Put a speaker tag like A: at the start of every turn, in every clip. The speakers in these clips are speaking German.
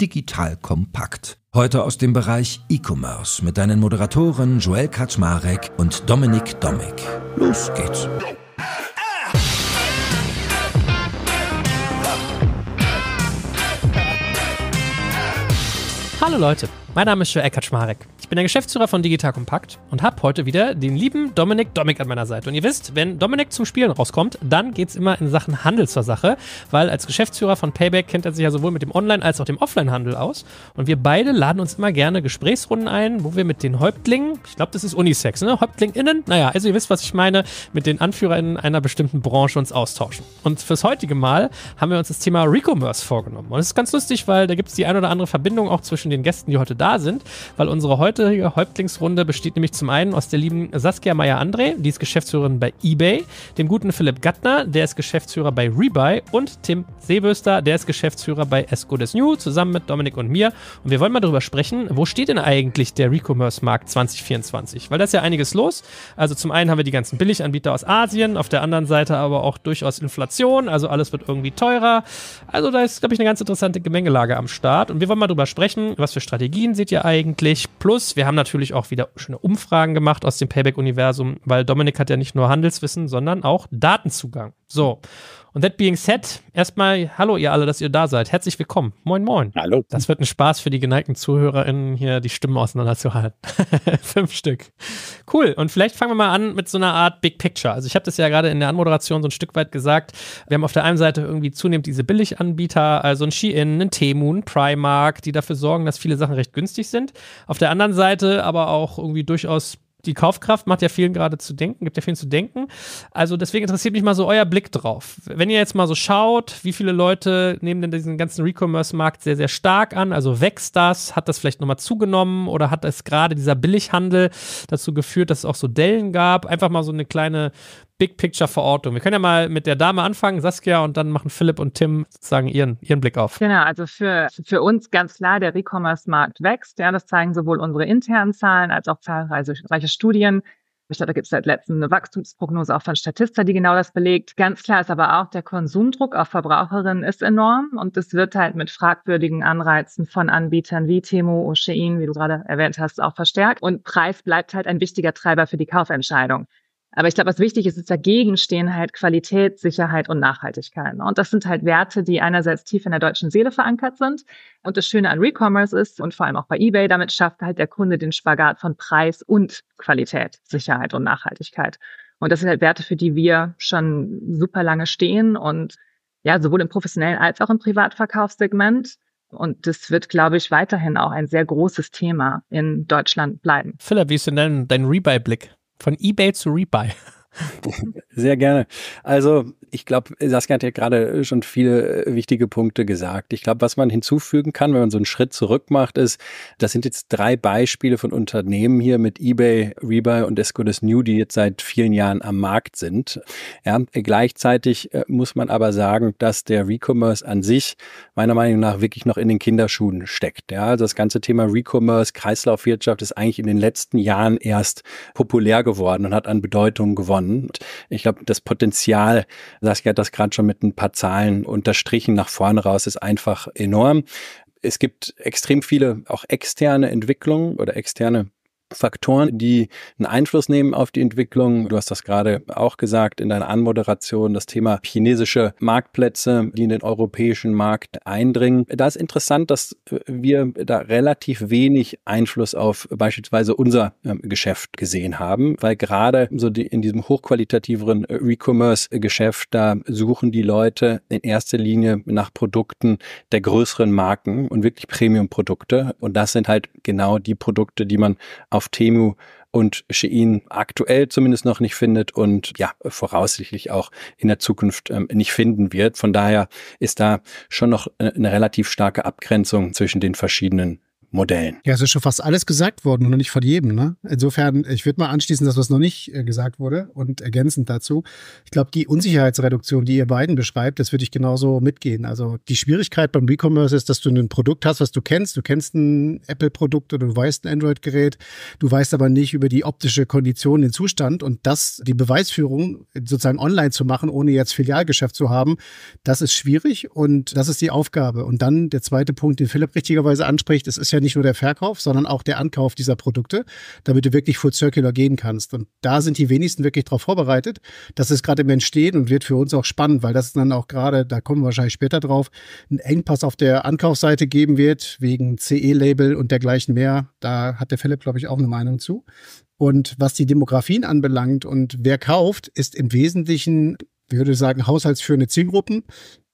A: Digital Kompakt. Heute aus dem Bereich E-Commerce mit deinen Moderatoren Joel Kaczmarek und Dominik Domig. Los geht's!
B: Hallo Leute, mein Name ist Eckhard Schmarek. Ich bin der Geschäftsführer von Digital Compact und habe heute wieder den lieben Dominik Dominik an meiner Seite. Und ihr wisst, wenn Dominik zum Spielen rauskommt, dann geht es immer in Sachen Handel zur Sache, weil als Geschäftsführer von Payback kennt er sich ja sowohl mit dem Online- als auch dem Offline-Handel aus. Und wir beide laden uns immer gerne Gesprächsrunden ein, wo wir mit den Häuptlingen, ich glaube, das ist Unisex, ne? HäuptlingInnen, naja, also ihr wisst, was ich meine, mit den AnführerInnen einer bestimmten Branche uns austauschen. Und fürs heutige Mal haben wir uns das Thema Recommerce vorgenommen. Und es ist ganz lustig, weil da gibt es die ein oder andere Verbindung auch zwischen den Gästen, die heute da da sind, weil unsere heutige Häuptlingsrunde besteht nämlich zum einen aus der lieben Saskia Meyer-André, die ist Geschäftsführerin bei eBay, dem guten Philipp Gattner, der ist Geschäftsführer bei Rebuy und Tim Seeböster, der ist Geschäftsführer bei As Good As New, zusammen mit Dominik und mir. Und wir wollen mal darüber sprechen, wo steht denn eigentlich der Recommerce-Markt 2024? Weil da ist ja einiges los. Also zum einen haben wir die ganzen Billiganbieter aus Asien, auf der anderen Seite aber auch durchaus Inflation, also alles wird irgendwie teurer. Also da ist, glaube ich, eine ganz interessante Gemengelage am Start. Und wir wollen mal darüber sprechen, was für Strategien Strategien seht ihr eigentlich. Plus, wir haben natürlich auch wieder schöne Umfragen gemacht aus dem Payback-Universum, weil Dominik hat ja nicht nur Handelswissen, sondern auch Datenzugang. So. Und that being said, erstmal hallo ihr alle, dass ihr da seid. Herzlich willkommen. Moin, moin. Hallo. Das wird ein Spaß für die geneigten ZuhörerInnen, hier die Stimmen auseinanderzuhalten. Fünf Stück. Cool. Und vielleicht fangen wir mal an mit so einer Art Big Picture. Also ich habe das ja gerade in der Anmoderation so ein Stück weit gesagt. Wir haben auf der einen Seite irgendwie zunehmend diese Billiganbieter, also ein Shein, ein Temu, ein Primark, die dafür sorgen, dass viele Sachen recht günstig sind. Auf der anderen Seite aber auch irgendwie durchaus die Kaufkraft macht ja vielen gerade zu denken, gibt ja vielen zu denken. Also deswegen interessiert mich mal so euer Blick drauf. Wenn ihr jetzt mal so schaut, wie viele Leute nehmen denn diesen ganzen Recommerce-Markt sehr, sehr stark an? Also wächst das? Hat das vielleicht nochmal zugenommen? Oder hat es gerade dieser Billighandel dazu geführt, dass es auch so Dellen gab? Einfach mal so eine kleine Big Picture Verortung. Wir können ja mal mit der Dame anfangen, Saskia, und dann machen Philipp und Tim sozusagen ihren, ihren Blick auf.
C: Genau, also für, für uns ganz klar, der E-Commerce-Markt wächst. Ja, das zeigen sowohl unsere internen Zahlen als auch zahlreiche Studien. Ich glaube, da gibt es seit letztem eine Wachstumsprognose auch von Statista, die genau das belegt. Ganz klar ist aber auch, der Konsumdruck auf Verbraucherinnen ist enorm und es wird halt mit fragwürdigen Anreizen von Anbietern wie Temo, Ocean, wie du gerade erwähnt hast, auch verstärkt. Und Preis bleibt halt ein wichtiger Treiber für die Kaufentscheidung. Aber ich glaube, was wichtig ist, ist dagegen stehen halt Qualität, Sicherheit und Nachhaltigkeit. Ne? Und das sind halt Werte, die einerseits tief in der deutschen Seele verankert sind. Und das Schöne an Recommerce ist und vor allem auch bei eBay, damit schafft halt der Kunde den Spagat von Preis und Qualität, Sicherheit und Nachhaltigkeit. Und das sind halt Werte, für die wir schon super lange stehen und ja, sowohl im professionellen als auch im Privatverkaufssegment. Und das wird, glaube ich, weiterhin auch ein sehr großes Thema in Deutschland bleiben. Philipp, wie ist denn dein,
B: dein Rebuy-Blick? Von Ebay zu Rebuy. Sehr gerne. Also
A: ich glaube, Saskia hat ja gerade schon viele äh, wichtige Punkte gesagt. Ich glaube, was man hinzufügen kann, wenn man so einen Schritt zurück macht, ist, das sind jetzt drei Beispiele von Unternehmen hier mit eBay, Rebuy und Escodes New, die jetzt seit vielen Jahren am Markt sind. Ja, gleichzeitig äh, muss man aber sagen, dass der Recommerce an sich meiner Meinung nach wirklich noch in den Kinderschuhen steckt. Ja, also das ganze Thema Recommerce, Kreislaufwirtschaft ist eigentlich in den letzten Jahren erst populär geworden und hat an Bedeutung gewonnen können. Ich glaube, das Potenzial, Saskia hat das gerade schon mit ein paar Zahlen unterstrichen, nach vorne raus ist einfach enorm. Es gibt extrem viele auch externe Entwicklungen oder externe Faktoren, die einen Einfluss nehmen auf die Entwicklung. Du hast das gerade auch gesagt in deiner Anmoderation, das Thema chinesische Marktplätze, die in den europäischen Markt eindringen. Da ist interessant, dass wir da relativ wenig Einfluss auf beispielsweise unser ähm, Geschäft gesehen haben, weil gerade so die, in diesem hochqualitativeren Recommerce-Geschäft, äh, da suchen die Leute in erster Linie nach Produkten der größeren Marken und wirklich Premium-Produkte. Und das sind halt genau die Produkte, die man auf Temu und Shein aktuell zumindest noch nicht findet und ja, voraussichtlich auch in der Zukunft ähm, nicht finden wird. Von daher ist da schon noch äh, eine relativ starke Abgrenzung zwischen den verschiedenen Modellen.
D: Ja, es ist schon fast alles gesagt worden und nicht von jedem. Ne? Insofern, ich würde mal anschließen, das, was noch nicht äh, gesagt wurde und ergänzend dazu. Ich glaube, die Unsicherheitsreduktion, die ihr beiden beschreibt, das würde ich genauso mitgehen. Also die Schwierigkeit beim E-Commerce ist, dass du ein Produkt hast, was du kennst. Du kennst ein Apple-Produkt oder du weißt ein Android-Gerät. Du weißt aber nicht über die optische Kondition, den Zustand und das, die Beweisführung sozusagen online zu machen, ohne jetzt Filialgeschäft zu haben, das ist schwierig und das ist die Aufgabe. Und dann der zweite Punkt, den Philipp richtigerweise anspricht, es ist ja ja nicht nur der Verkauf, sondern auch der Ankauf dieser Produkte, damit du wirklich full circular gehen kannst. Und da sind die wenigsten wirklich darauf vorbereitet. Das ist gerade im Entstehen und wird für uns auch spannend, weil das dann auch gerade, da kommen wir wahrscheinlich später drauf, einen Engpass auf der Ankaufsseite geben wird, wegen CE-Label und dergleichen mehr. Da hat der Philipp, glaube ich, auch eine Meinung zu. Und was die Demografien anbelangt und wer kauft, ist im Wesentlichen, würde ich sagen, haushaltsführende Zielgruppen,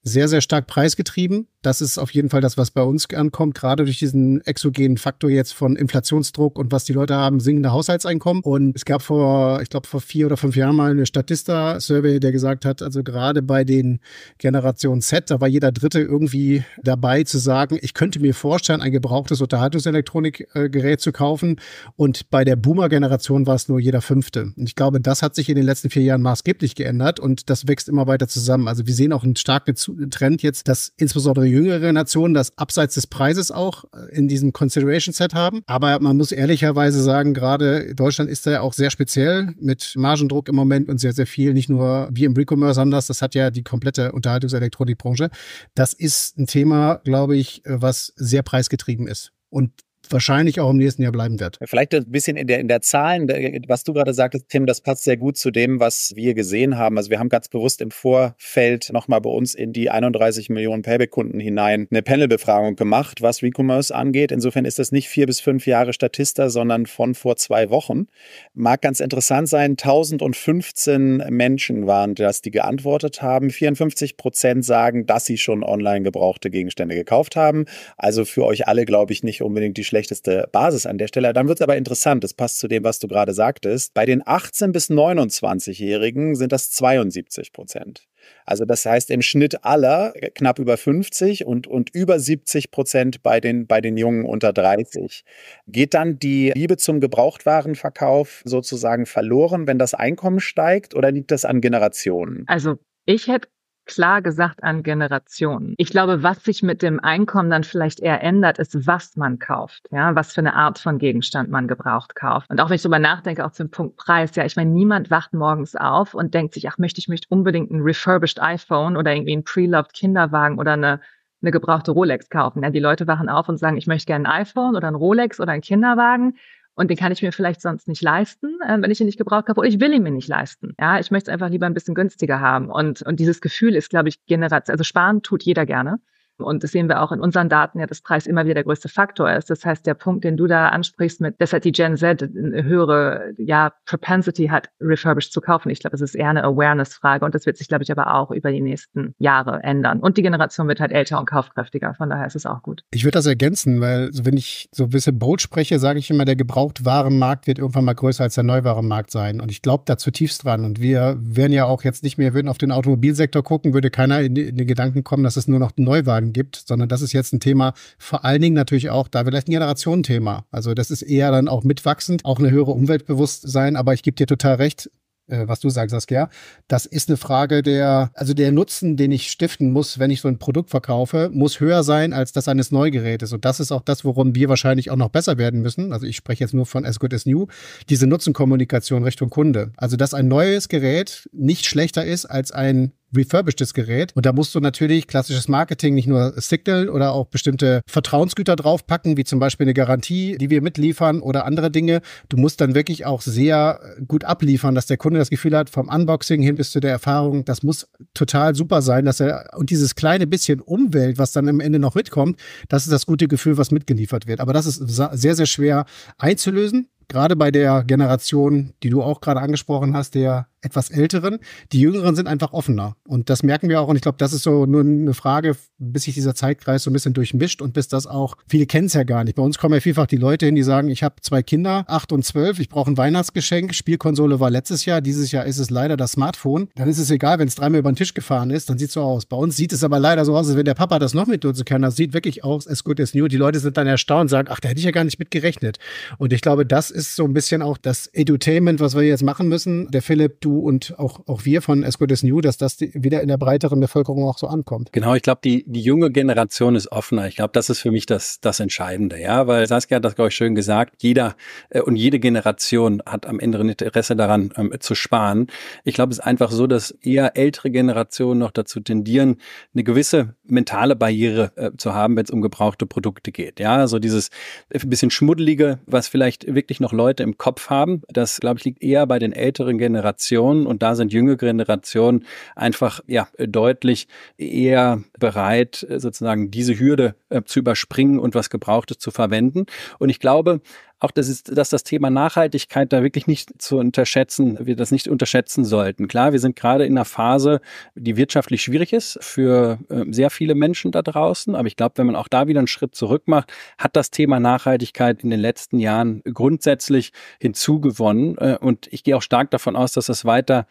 D: sehr, sehr stark preisgetrieben. Das ist auf jeden Fall das, was bei uns ankommt, gerade durch diesen exogenen Faktor jetzt von Inflationsdruck und was die Leute haben, sinkende Haushaltseinkommen. Und es gab vor, ich glaube, vor vier oder fünf Jahren mal eine Statista-Survey, der gesagt hat, also gerade bei den Generationen Z, da war jeder Dritte irgendwie dabei zu sagen, ich könnte mir vorstellen, ein gebrauchtes Unterhaltungselektronikgerät zu kaufen. Und bei der Boomer-Generation war es nur jeder Fünfte. Und ich glaube, das hat sich in den letzten vier Jahren maßgeblich geändert und das wächst immer weiter zusammen. Also wir sehen auch einen starken Trend jetzt, dass insbesondere jüngere Nationen das abseits des Preises auch äh, in diesem Consideration Set haben. Aber man muss ehrlicherweise sagen, gerade Deutschland ist da ja auch sehr speziell mit Margendruck im Moment und sehr, sehr viel. Nicht nur wie im Recommerce anders, das, das hat ja die komplette Unterhaltungselektronikbranche. Das ist ein Thema, glaube ich, äh, was sehr preisgetrieben ist. Und wahrscheinlich auch im nächsten Jahr bleiben wird.
E: Vielleicht ein bisschen in der, in der Zahlen, was du gerade sagtest, Tim, das passt sehr gut zu dem, was wir gesehen haben. Also wir haben ganz bewusst im Vorfeld nochmal bei uns in die 31 Millionen Payback-Kunden hinein eine Panel-Befragung gemacht, was Recommerce angeht. Insofern ist das nicht vier bis fünf Jahre Statista, sondern von vor zwei Wochen. Mag ganz interessant sein, 1015 Menschen waren das, die geantwortet haben. 54 Prozent sagen, dass sie schon online gebrauchte Gegenstände gekauft haben. Also für euch alle, glaube ich, nicht unbedingt die schlechteste Basis an der Stelle. Dann wird es aber interessant, das passt zu dem, was du gerade sagtest. Bei den 18- bis 29-Jährigen sind das 72 Prozent. Also das heißt im Schnitt aller knapp über 50 und, und über 70 Prozent bei den, bei den Jungen unter 30. Geht dann die Liebe zum Gebrauchtwarenverkauf sozusagen verloren, wenn das Einkommen steigt oder liegt das an Generationen?
C: Also ich hätte klar gesagt an Generationen. Ich glaube, was sich mit dem Einkommen dann vielleicht eher ändert, ist, was man kauft, ja, was für eine Art von Gegenstand man gebraucht kauft. Und auch wenn ich darüber nachdenke, auch zum Punkt Preis, ja, ich meine, niemand wacht morgens auf und denkt sich, ach, möchte ich möchte unbedingt ein refurbished iPhone oder irgendwie ein pre-loved Kinderwagen oder eine eine gebrauchte Rolex kaufen. Ja, die Leute wachen auf und sagen, ich möchte gerne ein iPhone oder ein Rolex oder einen Kinderwagen und den kann ich mir vielleicht sonst nicht leisten, äh, wenn ich ihn nicht gebraucht habe, oder ich will ihn mir nicht leisten. Ja, ich möchte es einfach lieber ein bisschen günstiger haben. Und, und dieses Gefühl ist, glaube ich, Generation, also sparen tut jeder gerne. Und das sehen wir auch in unseren Daten, ja, dass Preis immer wieder der größte Faktor ist. Das heißt, der Punkt, den du da ansprichst, mit, dass halt die Gen Z eine höhere, ja, Propensity hat, refurbished zu kaufen. Ich glaube, es ist eher eine Awareness-Frage. Und das wird sich, glaube ich, aber auch über die nächsten Jahre ändern. Und die Generation wird halt älter und kaufkräftiger. Von daher ist es auch gut.
D: Ich würde das ergänzen, weil wenn ich so ein bisschen bold spreche, sage ich immer, der Gebrauchtwarenmarkt wird irgendwann mal größer als der Neuwarenmarkt sein. Und ich glaube da zutiefst dran. Und wir werden ja auch jetzt nicht mehr, würden auf den Automobilsektor gucken, würde keiner in, in den Gedanken kommen, dass es nur noch Neuwagen Fragen gibt, sondern das ist jetzt ein Thema, vor allen Dingen natürlich auch da vielleicht ein Generationenthema. Also das ist eher dann auch mitwachsend, auch eine höhere Umweltbewusstsein, aber ich gebe dir total recht, äh, was du sagst, Saskia. Das ist eine Frage der, also der Nutzen, den ich stiften muss, wenn ich so ein Produkt verkaufe, muss höher sein als das eines Neugerätes. Und das ist auch das, worum wir wahrscheinlich auch noch besser werden müssen. Also ich spreche jetzt nur von As Good as New, diese Nutzenkommunikation Richtung Kunde. Also dass ein neues Gerät nicht schlechter ist als ein refurbishedes Gerät. Und da musst du natürlich klassisches Marketing, nicht nur Signal oder auch bestimmte Vertrauensgüter draufpacken, wie zum Beispiel eine Garantie, die wir mitliefern oder andere Dinge. Du musst dann wirklich auch sehr gut abliefern, dass der Kunde das Gefühl hat, vom Unboxing hin bis zu der Erfahrung, das muss total super sein, dass er und dieses kleine bisschen Umwelt, was dann am Ende noch mitkommt, das ist das gute Gefühl, was mitgeliefert wird. Aber das ist sehr, sehr schwer einzulösen. Gerade bei der Generation, die du auch gerade angesprochen hast, der etwas Älteren. Die Jüngeren sind einfach offener. Und das merken wir auch. Und ich glaube, das ist so nur eine Frage, bis sich dieser Zeitkreis so ein bisschen durchmischt und bis das auch, viele kennen es ja gar nicht. Bei uns kommen ja vielfach die Leute hin, die sagen, ich habe zwei Kinder, acht und zwölf, ich brauche ein Weihnachtsgeschenk. Spielkonsole war letztes Jahr, dieses Jahr ist es leider das Smartphone. Dann ist es egal, wenn es dreimal über den Tisch gefahren ist, dann sieht es so aus. Bei uns sieht es aber leider so aus, als wenn der Papa das noch mitnutzen kann. Das sieht wirklich aus, es gut ist new. Die Leute sind dann erstaunt, sagen, ach, da hätte ich ja gar nicht mit gerechnet. Und ich glaube, das ist so ein bisschen auch das Edutainment, was wir jetzt machen müssen. Der Philipp, du und auch, auch wir von As Good As New, dass das wieder in der breiteren Bevölkerung auch so ankommt.
A: Genau, ich glaube, die, die junge Generation ist offener. Ich glaube, das ist für mich das, das Entscheidende, ja, weil Saskia hat das, glaube ich, schön gesagt, jeder äh, und jede Generation hat am Ende ein Interesse daran, ähm, zu sparen. Ich glaube, es ist einfach so, dass eher ältere Generationen noch dazu tendieren, eine gewisse mentale Barriere äh, zu haben, wenn es um gebrauchte Produkte geht. Ja, so dieses äh, bisschen schmuddelige, was vielleicht wirklich noch Leute im Kopf haben, das glaube ich liegt eher bei den älteren Generationen und da sind jüngere Generationen einfach ja deutlich eher bereit äh, sozusagen diese Hürde äh, zu überspringen und was gebrauchtes zu verwenden und ich glaube, auch, das ist, dass das Thema Nachhaltigkeit da wirklich nicht zu unterschätzen, wir das nicht unterschätzen sollten. Klar, wir sind gerade in einer Phase, die wirtschaftlich schwierig ist für ähm, sehr viele Menschen da draußen. Aber ich glaube, wenn man auch da wieder einen Schritt zurück macht, hat das Thema Nachhaltigkeit in den letzten Jahren grundsätzlich hinzugewonnen. Äh, und ich gehe auch stark davon aus, dass das weiter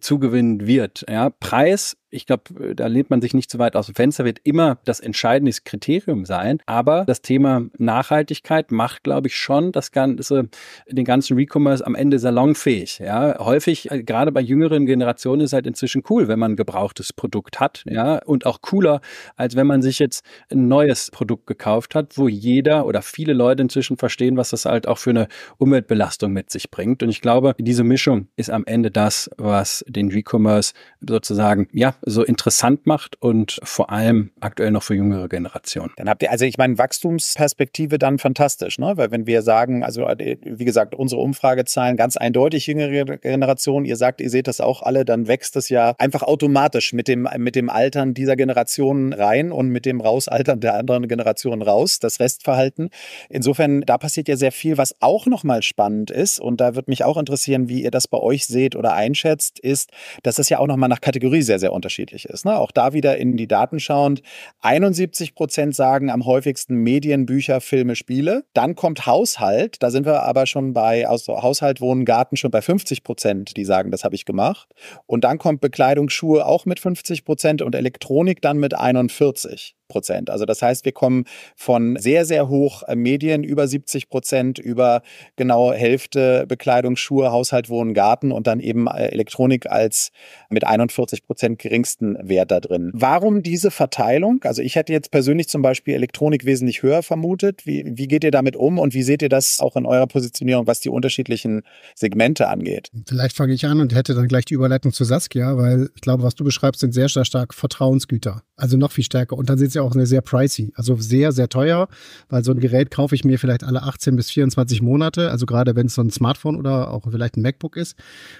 A: zugewinnen wird. Ja, Preis ich glaube, äh, da lehnt man sich nicht zu weit aus dem Fenster, wird immer das entscheidende Kriterium sein. Aber das Thema Nachhaltigkeit macht, glaube ich, schon das ganze, den ganzen Recommerce am Ende salonfähig. Ja, häufig, äh, gerade bei jüngeren Generationen, ist es halt inzwischen cool, wenn man ein gebrauchtes Produkt hat. Ja, und auch cooler, als wenn man sich jetzt ein neues Produkt gekauft hat, wo jeder oder viele Leute inzwischen verstehen, was das halt auch für eine Umweltbelastung mit sich bringt. Und ich glaube, diese Mischung ist am Ende das, was den Recommerce sozusagen, ja, so interessant macht und vor allem aktuell noch für jüngere Generationen.
E: Dann habt ihr, also ich meine, Wachstumsperspektive dann fantastisch, ne? Weil wenn wir sagen, also wie gesagt, unsere Umfragezahlen ganz eindeutig jüngere Generationen, ihr sagt, ihr seht das auch alle, dann wächst das ja einfach automatisch mit dem, mit dem Altern dieser Generationen rein und mit dem Rausaltern der anderen Generationen raus, das Restverhalten. Insofern, da passiert ja sehr viel, was auch nochmal spannend ist und da wird mich auch interessieren, wie ihr das bei euch seht oder einschätzt, ist, dass das ja auch nochmal nach Kategorie sehr, sehr unterschiedlich unterschiedlich ist. Ne? Auch da wieder in die Daten schauend. 71 Prozent sagen am häufigsten Medien, Bücher, Filme, Spiele. Dann kommt Haushalt. Da sind wir aber schon bei also Haushalt, Wohnen, Garten schon bei 50 Prozent, die sagen, das habe ich gemacht. Und dann kommt Bekleidung, Schuhe auch mit 50 Prozent und Elektronik dann mit 41. Prozent. Also das heißt, wir kommen von sehr, sehr hoch äh, Medien über 70 Prozent, über genau Hälfte Bekleidung, Schuhe, Haushalt, Wohnen, Garten und dann eben äh, Elektronik als mit 41 Prozent geringsten Wert da drin. Warum diese Verteilung? Also ich hätte jetzt persönlich zum Beispiel Elektronik wesentlich höher vermutet. Wie, wie geht ihr damit um und wie seht ihr das auch in eurer Positionierung, was die unterschiedlichen Segmente angeht?
D: Vielleicht fange ich an und hätte dann gleich die Überleitung zu Saskia, weil ich glaube, was du beschreibst, sind sehr, sehr stark Vertrauensgüter. Also noch viel stärker. Und dann sind ja auch eine sehr pricey, also sehr, sehr teuer, weil so ein Gerät kaufe ich mir vielleicht alle 18 bis 24 Monate, also gerade wenn es so ein Smartphone oder auch vielleicht ein MacBook ist.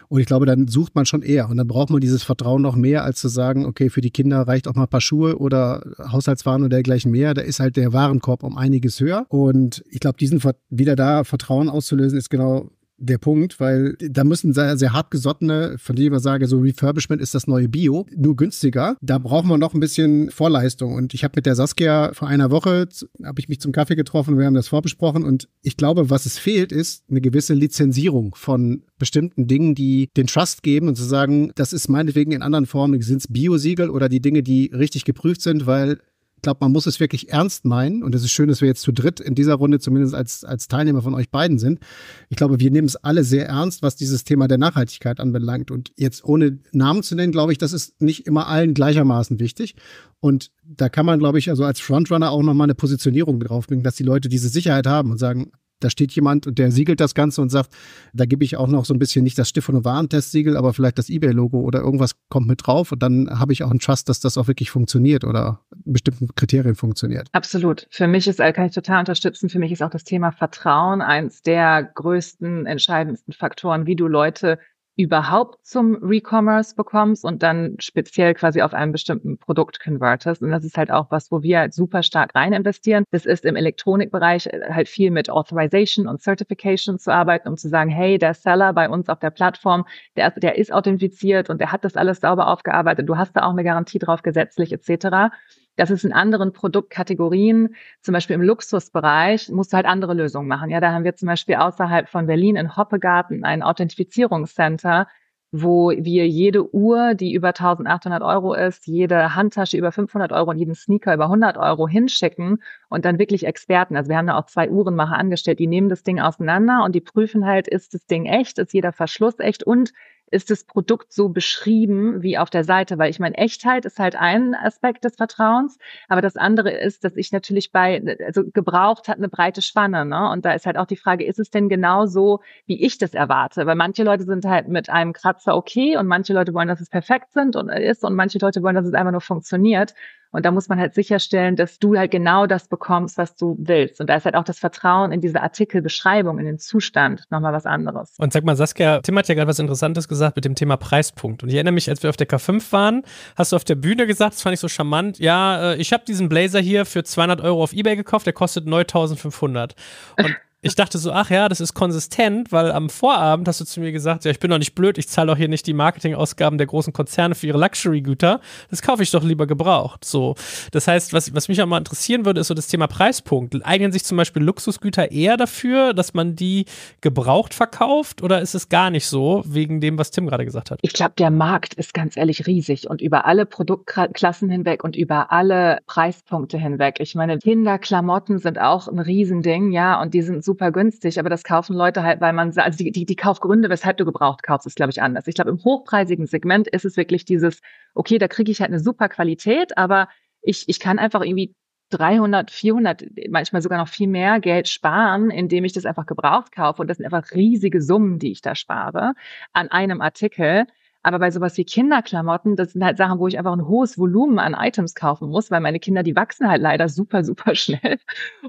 D: Und ich glaube, dann sucht man schon eher und dann braucht man dieses Vertrauen noch mehr, als zu sagen, okay, für die Kinder reicht auch mal ein paar Schuhe oder Haushaltswaren und dergleichen mehr. Da ist halt der Warenkorb um einiges höher. Und ich glaube, diesen wieder da Vertrauen auszulösen, ist genau der Punkt, weil da müssen sehr, sehr hartgesottene, von denen ich immer sage, so Refurbishment ist das neue Bio, nur günstiger. Da brauchen wir noch ein bisschen Vorleistung. Und ich habe mit der Saskia vor einer Woche, habe ich mich zum Kaffee getroffen, wir haben das vorbesprochen. Und ich glaube, was es fehlt, ist eine gewisse Lizenzierung von bestimmten Dingen, die den Trust geben und zu sagen, das ist meinetwegen in anderen Formen, sind es Biosiegel oder die Dinge, die richtig geprüft sind, weil ich glaube, man muss es wirklich ernst meinen. Und es ist schön, dass wir jetzt zu dritt in dieser Runde zumindest als, als Teilnehmer von euch beiden sind. Ich glaube, wir nehmen es alle sehr ernst, was dieses Thema der Nachhaltigkeit anbelangt. Und jetzt ohne Namen zu nennen, glaube ich, das ist nicht immer allen gleichermaßen wichtig. Und da kann man, glaube ich, also als Frontrunner auch nochmal eine Positionierung draufbringen, dass die Leute diese Sicherheit haben und sagen, da steht jemand und der siegelt das Ganze und sagt, da gebe ich auch noch so ein bisschen nicht das und Warentest-Siegel, aber vielleicht das Ebay-Logo oder irgendwas kommt mit drauf und dann habe ich auch einen Trust, dass das auch wirklich funktioniert oder bestimmten Kriterien funktioniert.
C: Absolut. Für mich ist, äh, kann ich total unterstützen, für mich ist auch das Thema Vertrauen eins der größten, entscheidendsten Faktoren, wie du Leute überhaupt zum Recommerce bekommst und dann speziell quasi auf einem bestimmten Produkt convertest. Und das ist halt auch was, wo wir halt super stark rein investieren. Das ist im Elektronikbereich äh, halt viel mit Authorization und Certification zu arbeiten, um zu sagen, hey, der Seller bei uns auf der Plattform, der, der ist authentifiziert und der hat das alles sauber aufgearbeitet. Du hast da auch eine Garantie drauf gesetzlich etc. Das ist in anderen Produktkategorien, zum Beispiel im Luxusbereich, musst du halt andere Lösungen machen. Ja, da haben wir zum Beispiel außerhalb von Berlin in Hoppegarten ein Authentifizierungscenter, wo wir jede Uhr, die über 1800 Euro ist, jede Handtasche über 500 Euro und jeden Sneaker über 100 Euro hinschicken und dann wirklich Experten. Also wir haben da auch zwei Uhrenmacher angestellt, die nehmen das Ding auseinander und die prüfen halt, ist das Ding echt, ist jeder Verschluss echt und ist das Produkt so beschrieben wie auf der Seite? Weil ich meine, Echtheit ist halt ein Aspekt des Vertrauens, aber das andere ist, dass ich natürlich bei, also gebraucht hat eine breite Spanne, ne? Und da ist halt auch die Frage, ist es denn genau so, wie ich das erwarte? Weil manche Leute sind halt mit einem Kratzer okay und manche Leute wollen, dass es perfekt sind und äh, ist und manche Leute wollen, dass es einfach nur funktioniert. Und da muss man halt sicherstellen, dass du halt genau das bekommst, was du willst. Und da ist halt auch das Vertrauen in diese Artikelbeschreibung, in den Zustand nochmal was anderes.
B: Und sag mal, Saskia, Tim hat ja gerade was Interessantes gesagt mit dem Thema Preispunkt. Und ich erinnere mich, als wir auf der K5 waren, hast du auf der Bühne gesagt, das fand ich so charmant, ja, äh, ich habe diesen Blazer hier für 200 Euro auf Ebay gekauft, der kostet 9500. Und ich dachte so, ach ja, das ist konsistent, weil am Vorabend hast du zu mir gesagt, ja, ich bin doch nicht blöd, ich zahle doch hier nicht die Marketingausgaben der großen Konzerne für ihre Luxury-Güter. Das kaufe ich doch lieber gebraucht. So, das heißt, was, was mich auch mal interessieren würde, ist so das Thema Preispunkt. Eignen sich zum Beispiel Luxusgüter eher dafür, dass man die gebraucht verkauft oder ist es gar nicht so, wegen dem, was Tim gerade gesagt hat?
C: Ich glaube, der Markt ist ganz ehrlich riesig und über alle Produktklassen hinweg und über alle Preispunkte hinweg. Ich meine, Kinderklamotten sind auch ein Riesending, ja, und die sind super super günstig, aber das kaufen Leute halt, weil man, also die, die, die Kaufgründe, weshalb du gebraucht kaufst, ist, glaube ich, anders. Ich glaube, im hochpreisigen Segment ist es wirklich dieses, okay, da kriege ich halt eine super Qualität, aber ich, ich kann einfach irgendwie 300, 400, manchmal sogar noch viel mehr Geld sparen, indem ich das einfach gebraucht kaufe. Und das sind einfach riesige Summen, die ich da spare an einem Artikel. Aber bei sowas wie Kinderklamotten, das sind halt Sachen, wo ich einfach ein hohes Volumen an Items kaufen muss, weil meine Kinder, die wachsen halt leider super, super schnell.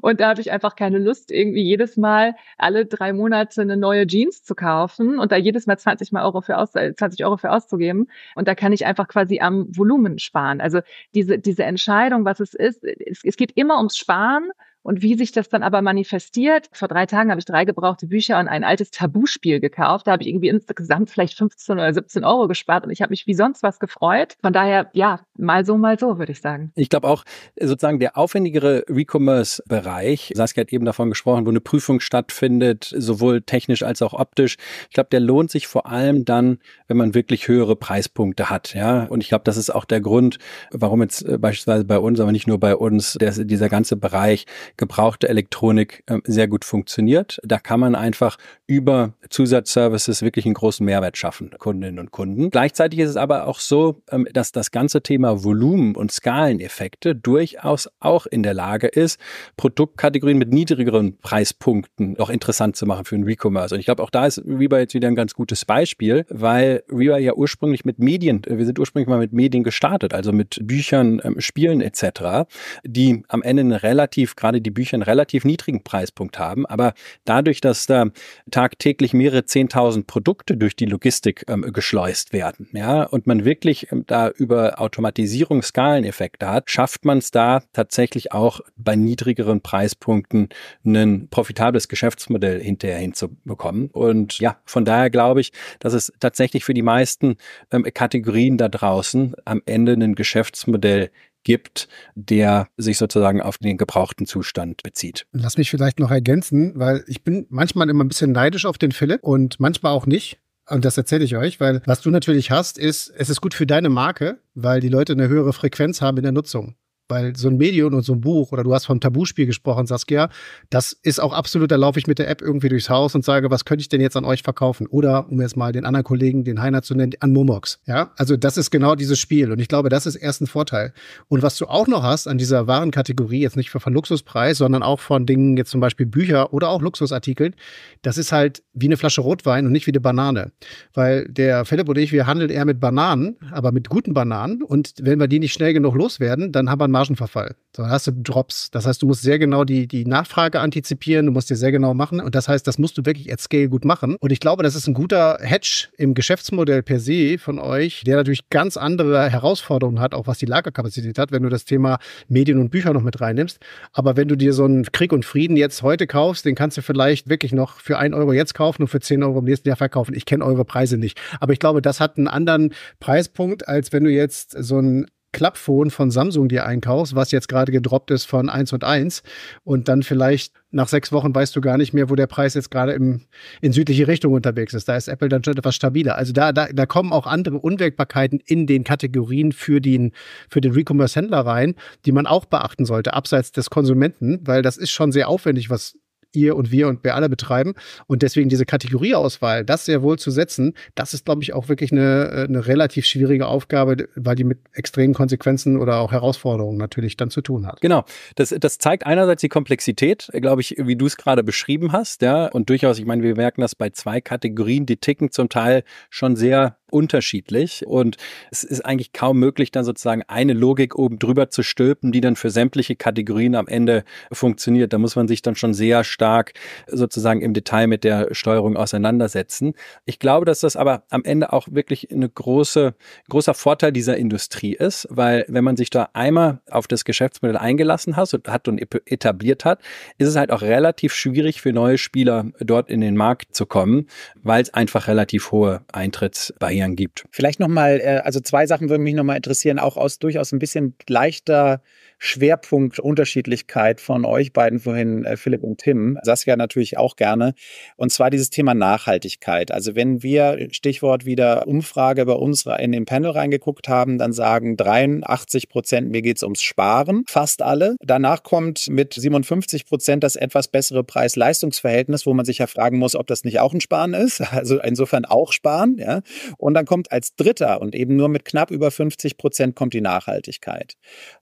C: Und da habe ich einfach keine Lust, irgendwie jedes Mal alle drei Monate eine neue Jeans zu kaufen und da jedes Mal 20 mal Euro für aus, 20 äh, Euro für auszugeben. Und da kann ich einfach quasi am Volumen sparen. Also diese, diese Entscheidung, was es ist, es, es geht immer ums Sparen und wie sich das dann aber manifestiert, vor drei Tagen habe ich drei gebrauchte Bücher und ein altes Tabuspiel gekauft. Da habe ich irgendwie insgesamt vielleicht 15 oder 17 Euro gespart und ich habe mich wie sonst was gefreut. Von daher, ja, mal so, mal so, würde ich sagen.
A: Ich glaube auch, sozusagen der aufwendigere Recommerce-Bereich, Saskia hat eben davon gesprochen, wo eine Prüfung stattfindet, sowohl technisch als auch optisch. Ich glaube, der lohnt sich vor allem dann, wenn man wirklich höhere Preispunkte hat. Ja, und ich glaube, das ist auch der Grund, warum jetzt äh, beispielsweise bei uns, aber nicht nur bei uns, der, dieser ganze Bereich gebrauchte Elektronik ähm, sehr gut funktioniert. Da kann man einfach über Zusatzservices wirklich einen großen Mehrwert schaffen, Kundinnen und Kunden. Gleichzeitig ist es aber auch so, ähm, dass das ganze Thema Volumen und Skaleneffekte durchaus auch in der Lage ist, Produktkategorien mit niedrigeren Preispunkten auch interessant zu machen für einen E-Commerce. Und ich glaube, auch da ist Reba jetzt wieder ein ganz gutes Beispiel, weil Reba ja ursprünglich mit Medien, äh, wir sind ursprünglich mal mit Medien gestartet, also mit Büchern, ähm, Spielen etc., die am Ende relativ gerade die die Bücher einen relativ niedrigen Preispunkt haben. Aber dadurch, dass da tagtäglich mehrere 10.000 Produkte durch die Logistik ähm, geschleust werden, ja, und man wirklich ähm, da über Automatisierung Skaleneffekte hat, schafft man es da tatsächlich auch bei niedrigeren Preispunkten ein profitables Geschäftsmodell hinterher hinzubekommen. Und ja, von daher glaube ich, dass es tatsächlich für die meisten ähm, Kategorien da draußen am Ende ein Geschäftsmodell gibt, der sich sozusagen auf den gebrauchten Zustand bezieht.
D: Lass mich vielleicht noch ergänzen, weil ich bin manchmal immer ein bisschen neidisch auf den Philipp und manchmal auch nicht. Und das erzähle ich euch, weil was du natürlich hast, ist, es ist gut für deine Marke, weil die Leute eine höhere Frequenz haben in der Nutzung. Weil so ein Medium und so ein Buch oder du hast vom Tabuspiel gesprochen, Saskia, das ist auch absolut, da laufe ich mit der App irgendwie durchs Haus und sage, was könnte ich denn jetzt an euch verkaufen? Oder, um jetzt mal den anderen Kollegen, den Heiner zu nennen, an Momox. Ja, also das ist genau dieses Spiel und ich glaube, das ist erst ein Vorteil. Und was du auch noch hast an dieser Warenkategorie, jetzt nicht von Luxuspreis, sondern auch von Dingen, jetzt zum Beispiel Bücher oder auch Luxusartikeln, das ist halt wie eine Flasche Rotwein und nicht wie eine Banane. Weil der Philipp und ich, wir handeln eher mit Bananen, aber mit guten Bananen und wenn wir die nicht schnell genug loswerden, dann haben wir Margenverfall. So, dann hast du Drops. Das heißt, du musst sehr genau die, die Nachfrage antizipieren, du musst dir sehr genau machen. Und das heißt, das musst du wirklich at scale gut machen. Und ich glaube, das ist ein guter Hedge im Geschäftsmodell per se von euch, der natürlich ganz andere Herausforderungen hat, auch was die Lagerkapazität hat, wenn du das Thema Medien und Bücher noch mit reinnimmst. Aber wenn du dir so einen Krieg und Frieden jetzt heute kaufst, den kannst du vielleicht wirklich noch für 1 Euro jetzt kaufen und für 10 Euro im nächsten Jahr verkaufen. Ich kenne eure Preise nicht. Aber ich glaube, das hat einen anderen Preispunkt, als wenn du jetzt so ein Klappphone von Samsung dir einkaufst, was jetzt gerade gedroppt ist von 1 und 1 und dann vielleicht nach sechs Wochen weißt du gar nicht mehr, wo der Preis jetzt gerade im, in südliche Richtung unterwegs ist. Da ist Apple dann schon etwas stabiler. Also da, da, da kommen auch andere Unwägbarkeiten in den Kategorien für den, für den Recommerce-Händler rein, die man auch beachten sollte, abseits des Konsumenten, weil das ist schon sehr aufwendig, was ihr und wir und wir alle betreiben. Und deswegen diese Kategorieauswahl, das sehr wohl zu setzen, das ist, glaube ich, auch wirklich eine, äh, eine relativ schwierige Aufgabe, weil die mit extremen Konsequenzen oder auch Herausforderungen natürlich dann zu tun hat.
A: Genau. Das, das zeigt einerseits die Komplexität, glaube ich, wie du es gerade beschrieben hast, ja. Und durchaus, ich meine, wir merken das bei zwei Kategorien, die ticken zum Teil schon sehr unterschiedlich und es ist eigentlich kaum möglich, dann sozusagen eine Logik oben drüber zu stülpen, die dann für sämtliche Kategorien am Ende funktioniert. Da muss man sich dann schon sehr stark sozusagen im Detail mit der Steuerung auseinandersetzen. Ich glaube, dass das aber am Ende auch wirklich ein große, großer Vorteil dieser Industrie ist, weil wenn man sich da einmal auf das Geschäftsmodell eingelassen hat und, hat und etabliert hat, ist es halt auch relativ schwierig für neue Spieler dort in den Markt zu kommen, weil es einfach relativ hohe Eintrittsbarrieren Barrieren gibt.
E: Vielleicht nochmal, äh, also zwei Sachen würden mich nochmal interessieren, auch aus durchaus ein bisschen leichter Schwerpunkt Unterschiedlichkeit von euch beiden vorhin, äh, Philipp und Tim. Saskia natürlich auch gerne. Und zwar dieses Thema Nachhaltigkeit. Also wenn wir, Stichwort wieder Umfrage bei uns in den Panel reingeguckt haben, dann sagen 83 Prozent, mir geht es ums Sparen, fast alle. Danach kommt mit 57 Prozent das etwas bessere Preis-Leistungs-Verhältnis, wo man sich ja fragen muss, ob das nicht auch ein Sparen ist. Also insofern auch Sparen. Ja. Und dann kommt als dritter und eben nur mit knapp über 50 Prozent kommt die Nachhaltigkeit.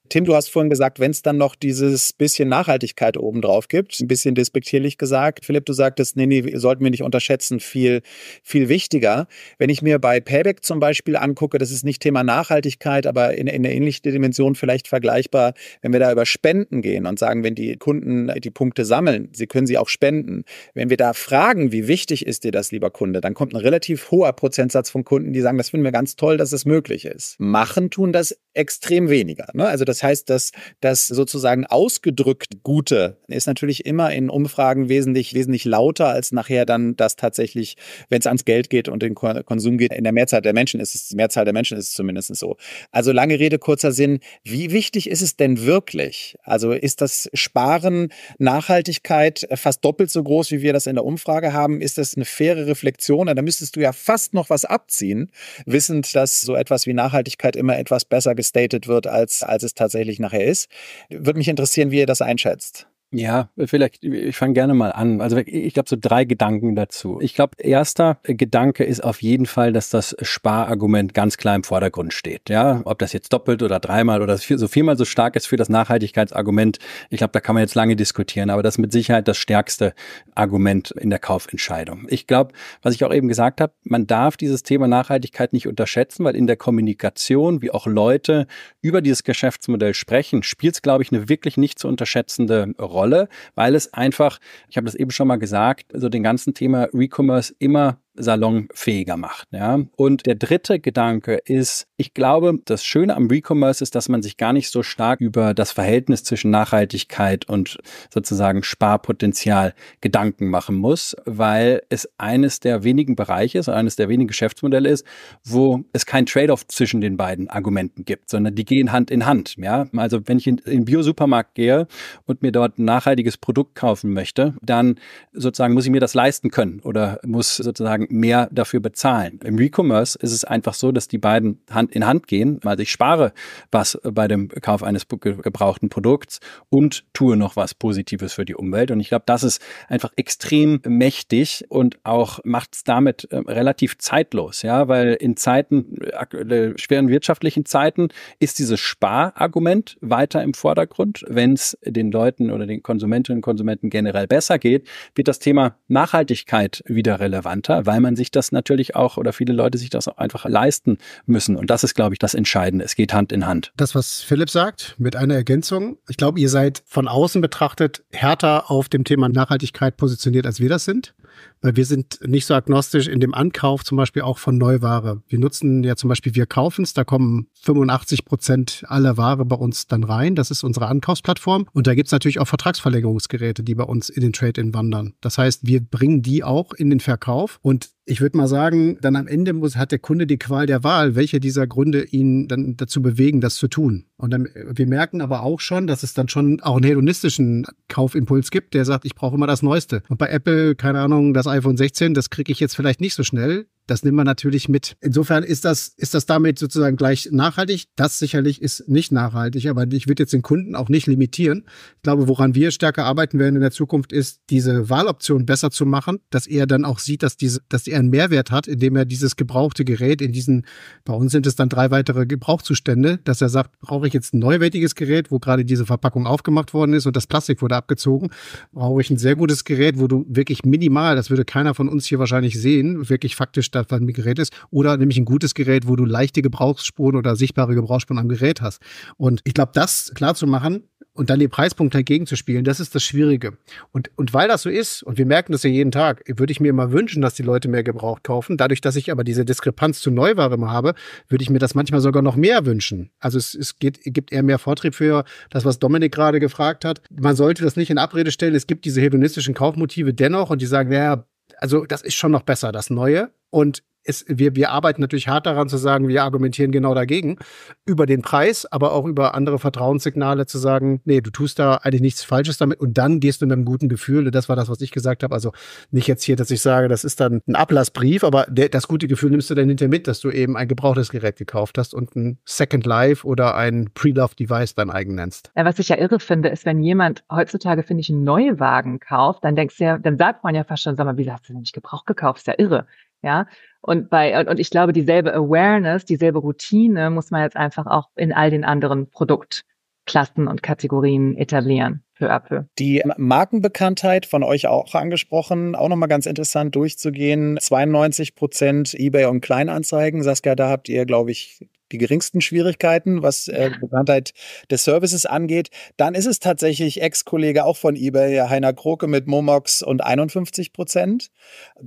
E: Tim, du hast vorhin gesagt, wenn es dann noch dieses bisschen Nachhaltigkeit obendrauf gibt, ein bisschen despektierlich gesagt. Philipp, du sagtest, nee, nee, sollten wir nicht unterschätzen, viel, viel wichtiger. Wenn ich mir bei Payback zum Beispiel angucke, das ist nicht Thema Nachhaltigkeit, aber in, in einer ähnlichen Dimension vielleicht vergleichbar, wenn wir da über Spenden gehen und sagen, wenn die Kunden äh, die Punkte sammeln, sie können sie auch spenden. Wenn wir da fragen, wie wichtig ist dir das, lieber Kunde, dann kommt ein relativ hoher Prozentsatz von Kunden, die sagen, das finden wir ganz toll, dass es das möglich ist. Machen tun das extrem weniger. Ne? Also das das heißt, dass das sozusagen ausgedrückt Gute ist natürlich immer in Umfragen wesentlich, wesentlich lauter als nachher dann das tatsächlich, wenn es ans Geld geht und den Konsum geht. In der Mehrzahl der Menschen ist es, Mehrzahl der Menschen ist es zumindest so. Also lange Rede, kurzer Sinn. Wie wichtig ist es denn wirklich? Also ist das Sparen, Nachhaltigkeit fast doppelt so groß, wie wir das in der Umfrage haben? Ist das eine faire Reflexion? Da müsstest du ja fast noch was abziehen, wissend, dass so etwas wie Nachhaltigkeit immer etwas besser gestatet wird, als, als es tatsächlich tatsächlich nachher ist. Würde mich interessieren, wie ihr das einschätzt. Ja, vielleicht,
A: ich fange gerne mal an. Also ich glaube, so drei Gedanken dazu. Ich glaube, erster Gedanke ist auf jeden Fall, dass das Sparargument ganz klar im Vordergrund steht. Ja, ob das jetzt doppelt oder dreimal oder so viermal so stark ist für das Nachhaltigkeitsargument, ich glaube, da kann man jetzt lange diskutieren, aber das ist mit Sicherheit das stärkste Argument in der Kaufentscheidung. Ich glaube, was ich auch eben gesagt habe, man darf dieses Thema Nachhaltigkeit nicht unterschätzen, weil in der Kommunikation, wie auch Leute über dieses Geschäftsmodell sprechen, spielt es, glaube ich, eine wirklich nicht zu unterschätzende Rolle. Rolle, weil es einfach, ich habe das eben schon mal gesagt, so den ganzen Thema Recommerce immer salonfähiger macht. Ja? Und der dritte Gedanke ist, ich glaube, das Schöne am Recommerce ist, dass man sich gar nicht so stark über das Verhältnis zwischen Nachhaltigkeit und sozusagen Sparpotenzial Gedanken machen muss, weil es eines der wenigen Bereiche ist, eines der wenigen Geschäftsmodelle ist, wo es kein Trade-off zwischen den beiden Argumenten gibt, sondern die gehen Hand in Hand. Ja? Also wenn ich in den Bio-Supermarkt gehe und mir dort ein nachhaltiges Produkt kaufen möchte, dann sozusagen muss ich mir das leisten können oder muss sozusagen mehr dafür bezahlen. Im Recommerce ist es einfach so, dass die beiden Hand in Hand gehen. Also ich spare was bei dem Kauf eines gebrauchten Produkts und tue noch was Positives für die Umwelt. Und ich glaube, das ist einfach extrem mächtig und auch macht es damit äh, relativ zeitlos, ja, weil in Zeiten, äh, äh, schweren wirtschaftlichen Zeiten, ist dieses Sparargument weiter im Vordergrund. Wenn es den Leuten oder den Konsumentinnen und Konsumenten generell besser geht, wird das Thema Nachhaltigkeit wieder relevanter, weil weil man sich das natürlich auch oder viele Leute sich das auch einfach leisten müssen. Und das ist, glaube ich, das Entscheidende. Es geht Hand in Hand.
D: Das, was Philipp sagt, mit einer Ergänzung. Ich glaube, ihr seid von außen betrachtet härter auf dem Thema Nachhaltigkeit positioniert, als wir das sind weil wir sind nicht so agnostisch in dem Ankauf zum Beispiel auch von Neuware. Wir nutzen ja zum Beispiel Wir kaufen es, da kommen 85 Prozent aller Ware bei uns dann rein. Das ist unsere Ankaufsplattform. Und da gibt's natürlich auch Vertragsverlängerungsgeräte, die bei uns in den Trade-In wandern. Das heißt, wir bringen die auch in den Verkauf und ich würde mal sagen, dann am Ende muss, hat der Kunde die Qual der Wahl, welche dieser Gründe ihn dann dazu bewegen, das zu tun. Und dann, äh, wir merken aber auch schon, dass es dann schon auch einen hedonistischen Kaufimpuls gibt, der sagt, ich brauche immer das Neueste. Und bei Apple, keine Ahnung, das iPhone 16, das kriege ich jetzt vielleicht nicht so schnell. Das nimmt man natürlich mit. Insofern ist das, ist das damit sozusagen gleich nachhaltig. Das sicherlich ist nicht nachhaltig, aber ich würde jetzt den Kunden auch nicht limitieren. Ich glaube, woran wir stärker arbeiten werden in der Zukunft ist, diese Wahloption besser zu machen, dass er dann auch sieht, dass diese, dass er einen Mehrwert hat, indem er dieses gebrauchte Gerät in diesen, bei uns sind es dann drei weitere Gebrauchzustände, dass er sagt, brauche ich jetzt ein neuwertiges Gerät, wo gerade diese Verpackung aufgemacht worden ist und das Plastik wurde abgezogen, brauche ich ein sehr gutes Gerät, wo du wirklich minimal, das würde keiner von uns hier wahrscheinlich sehen, wirklich faktisch statt was ein Gerät ist. Oder nämlich ein gutes Gerät, wo du leichte Gebrauchsspuren oder sichtbare Gebrauchsspuren am Gerät hast. Und ich glaube, das klar zu machen, und dann den Preispunkt dagegen zu spielen, das ist das Schwierige. Und, und weil das so ist, und wir merken das ja jeden Tag, würde ich mir immer wünschen, dass die Leute mehr gebraucht kaufen. Dadurch, dass ich aber diese Diskrepanz zu Neuware immer habe, würde ich mir das manchmal sogar noch mehr wünschen. Also es, es geht, gibt eher mehr Vortrieb für das, was Dominik gerade gefragt hat. Man sollte das nicht in Abrede stellen. Es gibt diese hedonistischen Kaufmotive dennoch und die sagen, naja, also das ist schon noch besser, das Neue. Und es, wir, wir arbeiten natürlich hart daran zu sagen, wir argumentieren genau dagegen, über den Preis, aber auch über andere Vertrauenssignale zu sagen, nee, du tust da eigentlich nichts Falsches damit und dann gehst du mit einem guten Gefühl. Das war das, was ich gesagt habe. Also nicht jetzt hier, dass ich sage, das ist dann ein Ablassbrief, aber der, das gute Gefühl nimmst du dann hinter mit, dass du eben ein gebrauchtes Gerät gekauft hast und ein Second Life oder ein Pre-Love-Device dein eigen nennst.
C: Ja, was ich ja irre finde, ist, wenn jemand heutzutage, finde ich, einen Neuwagen kauft, dann denkst du ja, dann sagt man ja fast schon, sag mal, wie hast du denn nicht gebraucht gekauft? Ist ja irre. Ja, und bei, und ich glaube, dieselbe Awareness, dieselbe Routine muss man jetzt einfach auch in all den anderen Produktklassen und Kategorien etablieren. Peu à peu.
E: Die Markenbekanntheit von euch auch angesprochen, auch nochmal ganz interessant durchzugehen. 92 Prozent eBay und Kleinanzeigen. Saskia, da habt ihr, glaube ich, die geringsten Schwierigkeiten, was äh, Bekanntheit des Services angeht. Dann ist es tatsächlich Ex-Kollege auch von eBay, Heiner Kroke mit Momox und 51 Prozent.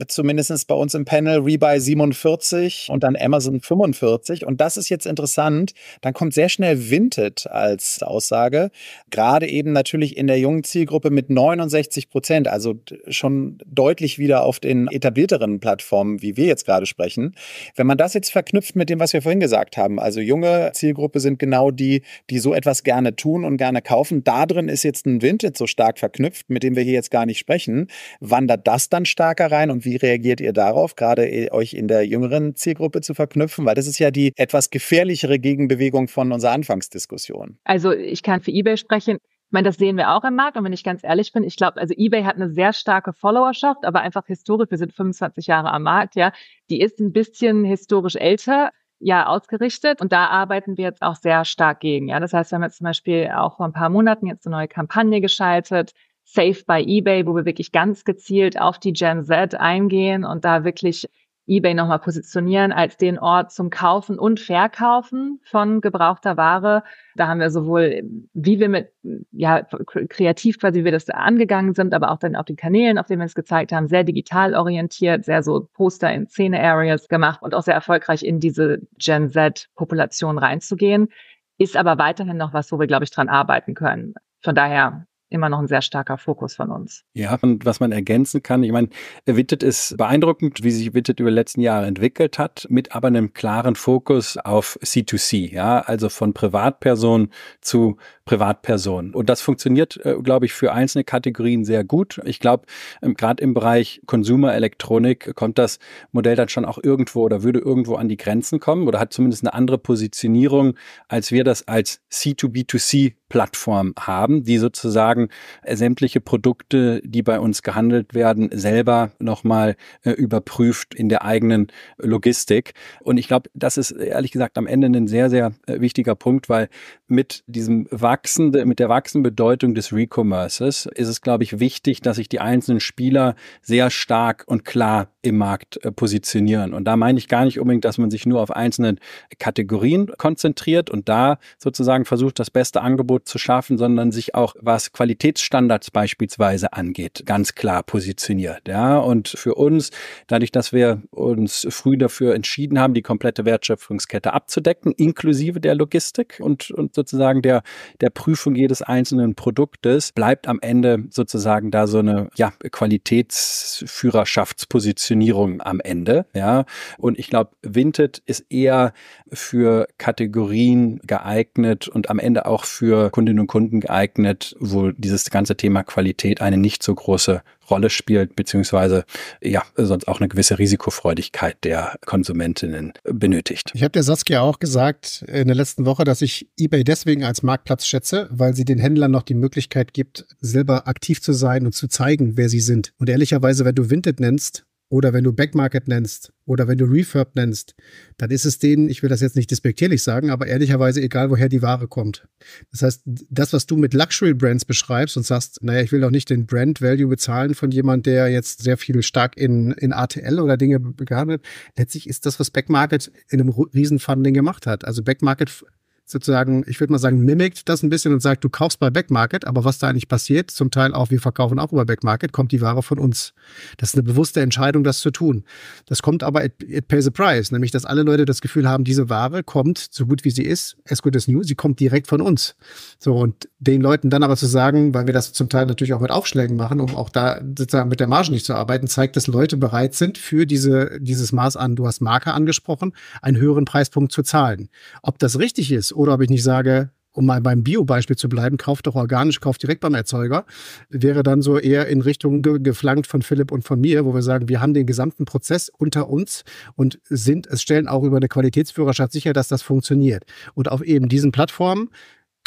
E: Zumindest bei uns im Panel Rebuy 47 und dann Amazon 45. Und das ist jetzt interessant. Dann kommt sehr schnell Vinted als Aussage. Gerade eben natürlich in der jungen Zielgruppe mit 69 Prozent, also schon deutlich wieder auf den etablierteren Plattformen, wie wir jetzt gerade sprechen. Wenn man das jetzt verknüpft mit dem, was wir vorhin gesagt haben, haben. Also junge Zielgruppe sind genau die, die so etwas gerne tun und gerne kaufen. Da drin ist jetzt ein Vintage so stark verknüpft, mit dem wir hier jetzt gar nicht sprechen. Wandert das dann stärker rein und wie reagiert ihr darauf, gerade äh, euch in der jüngeren Zielgruppe zu verknüpfen? Weil das ist ja die etwas gefährlichere Gegenbewegung von unserer Anfangsdiskussion.
C: Also ich kann für eBay sprechen. Ich meine, das sehen wir auch im Markt. Und wenn ich ganz ehrlich bin, ich glaube, also eBay hat eine sehr starke Followerschaft, aber einfach historisch, wir sind 25 Jahre am Markt, ja. Die ist ein bisschen historisch älter ja ausgerichtet und da arbeiten wir jetzt auch sehr stark gegen. Ja, das heißt, wir haben jetzt zum Beispiel auch vor ein paar Monaten jetzt eine neue Kampagne geschaltet, Safe by eBay, wo wir wirklich ganz gezielt auf die Gen Z eingehen und da wirklich eBay nochmal positionieren als den Ort zum Kaufen und Verkaufen von gebrauchter Ware. Da haben wir sowohl, wie wir mit, ja, kreativ quasi, wie wir das angegangen sind, aber auch dann auf den Kanälen, auf denen wir es gezeigt haben, sehr digital orientiert, sehr so Poster in Szene-Areas gemacht und auch sehr erfolgreich in diese Gen Z-Population reinzugehen. Ist aber weiterhin noch was, wo wir, glaube ich, dran arbeiten können. Von daher immer noch ein sehr starker Fokus von uns.
A: Ja, und was man ergänzen kann, ich meine, Wittet ist beeindruckend, wie sich Wittet über die letzten Jahre entwickelt hat, mit aber einem klaren Fokus auf C2C, ja, also von Privatperson zu Privatperson. Und das funktioniert, äh, glaube ich, für einzelne Kategorien sehr gut. Ich glaube, ähm, gerade im Bereich Consumer Elektronik kommt das Modell dann schon auch irgendwo oder würde irgendwo an die Grenzen kommen oder hat zumindest eine andere Positionierung, als wir das als C2B2C Plattform haben, die sozusagen sozusagen äh, sämtliche Produkte, die bei uns gehandelt werden, selber nochmal äh, überprüft in der eigenen Logistik. Und ich glaube, das ist ehrlich gesagt am Ende ein sehr, sehr äh, wichtiger Punkt, weil mit diesem wachsende, mit der wachsenden Bedeutung des Recommerces ist es, glaube ich, wichtig, dass sich die einzelnen Spieler sehr stark und klar im Markt äh, positionieren. Und da meine ich gar nicht unbedingt, dass man sich nur auf einzelne Kategorien konzentriert und da sozusagen versucht, das beste Angebot zu schaffen, sondern sich auch, was Qualitätsstandards beispielsweise angeht, ganz klar positioniert. Ja, und für uns, dadurch, dass wir uns früh dafür entschieden haben, die komplette Wertschöpfungskette abzudecken, inklusive der Logistik und, und sozusagen der, der Prüfung jedes einzelnen Produktes, bleibt am Ende sozusagen da so eine ja, Qualitätsführerschaftsposition Positionierung am Ende. Ja? Und ich glaube, Vinted ist eher für Kategorien geeignet und am Ende auch für Kundinnen und Kunden geeignet, wo dieses ganze Thema Qualität eine nicht so große Rolle spielt, beziehungsweise ja, sonst auch eine gewisse Risikofreudigkeit der Konsumentinnen benötigt.
D: Ich habe der Saskia auch gesagt in der letzten Woche, dass ich eBay deswegen als Marktplatz schätze, weil sie den Händlern noch die Möglichkeit gibt, selber aktiv zu sein und zu zeigen, wer sie sind. Und ehrlicherweise, wenn du Vinted nennst, oder wenn du Backmarket nennst oder wenn du Refurb nennst, dann ist es denen, ich will das jetzt nicht despektierlich sagen, aber ehrlicherweise egal, woher die Ware kommt. Das heißt, das, was du mit Luxury Brands beschreibst und sagst, naja, ich will doch nicht den Brand Value bezahlen von jemand, der jetzt sehr viel stark in, in ATL oder Dinge gehandelt, letztlich ist das, was Backmarket in einem Riesenfunding gemacht hat. Also Backmarket sozusagen, ich würde mal sagen, mimikt das ein bisschen und sagt, du kaufst bei Backmarket, aber was da eigentlich passiert, zum Teil auch, wir verkaufen auch über Backmarket, kommt die Ware von uns. Das ist eine bewusste Entscheidung, das zu tun. Das kommt aber, it, it pays a price, nämlich, dass alle Leute das Gefühl haben, diese Ware kommt, so gut wie sie ist, as good as new, sie kommt direkt von uns. So, und den Leuten dann aber zu sagen, weil wir das zum Teil natürlich auch mit Aufschlägen machen, um auch da sozusagen mit der Marge nicht zu arbeiten, zeigt, dass Leute bereit sind, für diese, dieses Maß an, du hast Marke angesprochen, einen höheren Preispunkt zu zahlen. Ob das richtig ist oder ob ich nicht sage, um mal beim Bio-Beispiel zu bleiben, kauft doch organisch, kauft direkt beim Erzeuger, wäre dann so eher in Richtung ge geflankt von Philipp und von mir, wo wir sagen, wir haben den gesamten Prozess unter uns und sind, es stellen auch über eine Qualitätsführerschaft sicher, dass das funktioniert. Und auf eben diesen Plattformen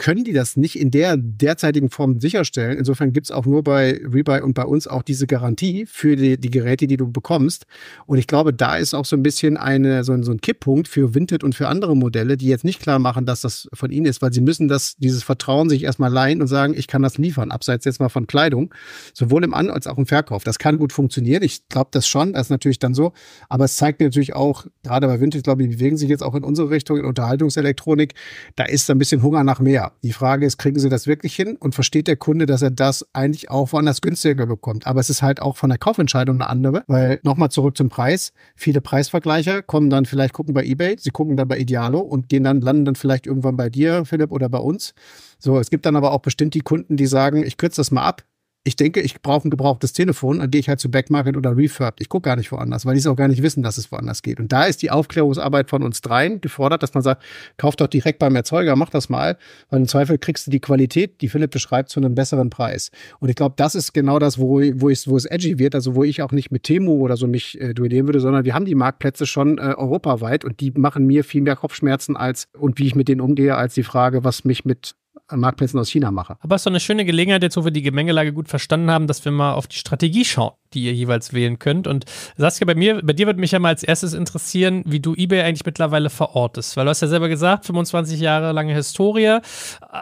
D: können die das nicht in der derzeitigen Form sicherstellen. Insofern gibt es auch nur bei Rebuy und bei uns auch diese Garantie für die, die, Geräte, die du bekommst. Und ich glaube, da ist auch so ein bisschen eine, so, ein, so ein Kipppunkt für Vinted und für andere Modelle, die jetzt nicht klar machen, dass das von ihnen ist, weil sie müssen das, dieses Vertrauen sich erstmal leihen und sagen, ich kann das liefern, abseits jetzt mal von Kleidung, sowohl im An- als auch im Verkauf. Das kann gut funktionieren. Ich glaube das schon, das ist natürlich dann so. Aber es zeigt mir natürlich auch, gerade bei Vinted, glaube ich, bewegen sich jetzt auch in unsere Richtung, in Unterhaltungselektronik, da ist ein bisschen Hunger nach mehr die Frage ist, kriegen sie das wirklich hin und versteht der Kunde, dass er das eigentlich auch woanders günstiger bekommt? Aber es ist halt auch von der Kaufentscheidung eine andere, weil nochmal zurück zum Preis. Viele Preisvergleicher kommen dann vielleicht, gucken bei eBay, sie gucken dann bei Idealo und gehen dann, landen dann vielleicht irgendwann bei dir, Philipp, oder bei uns. So, es gibt dann aber auch bestimmt die Kunden, die sagen, ich kürze das mal ab, ich denke, ich brauche ein gebrauchtes Telefon, dann gehe ich halt zu Backmarket oder Refurb. Ich gucke gar nicht woanders, weil die es auch gar nicht wissen, dass es woanders geht. Und da ist die Aufklärungsarbeit von uns dreien gefordert, dass man sagt, kauf doch direkt beim Erzeuger, mach das mal, weil im Zweifel kriegst du die Qualität, die Philipp beschreibt, zu einem besseren Preis. Und ich glaube, das ist genau das, wo, wo, ich, wo es edgy wird, also wo ich auch nicht mit Temo oder so mich äh, duellieren würde, sondern wir haben die Marktplätze schon äh, europaweit und die machen mir viel mehr Kopfschmerzen als und wie ich mit denen umgehe, als die Frage, was mich mit an Marktplätzen aus China mache.
B: Aber es ist doch eine schöne Gelegenheit, jetzt wo wir die Gemengelage gut verstanden haben, dass wir mal auf die Strategie schauen, die ihr jeweils wählen könnt. Und Saskia, bei mir, bei dir würde mich ja mal als erstes interessieren, wie du eBay eigentlich mittlerweile verortest. Weil du hast ja selber gesagt, 25 Jahre lange Historie, äh,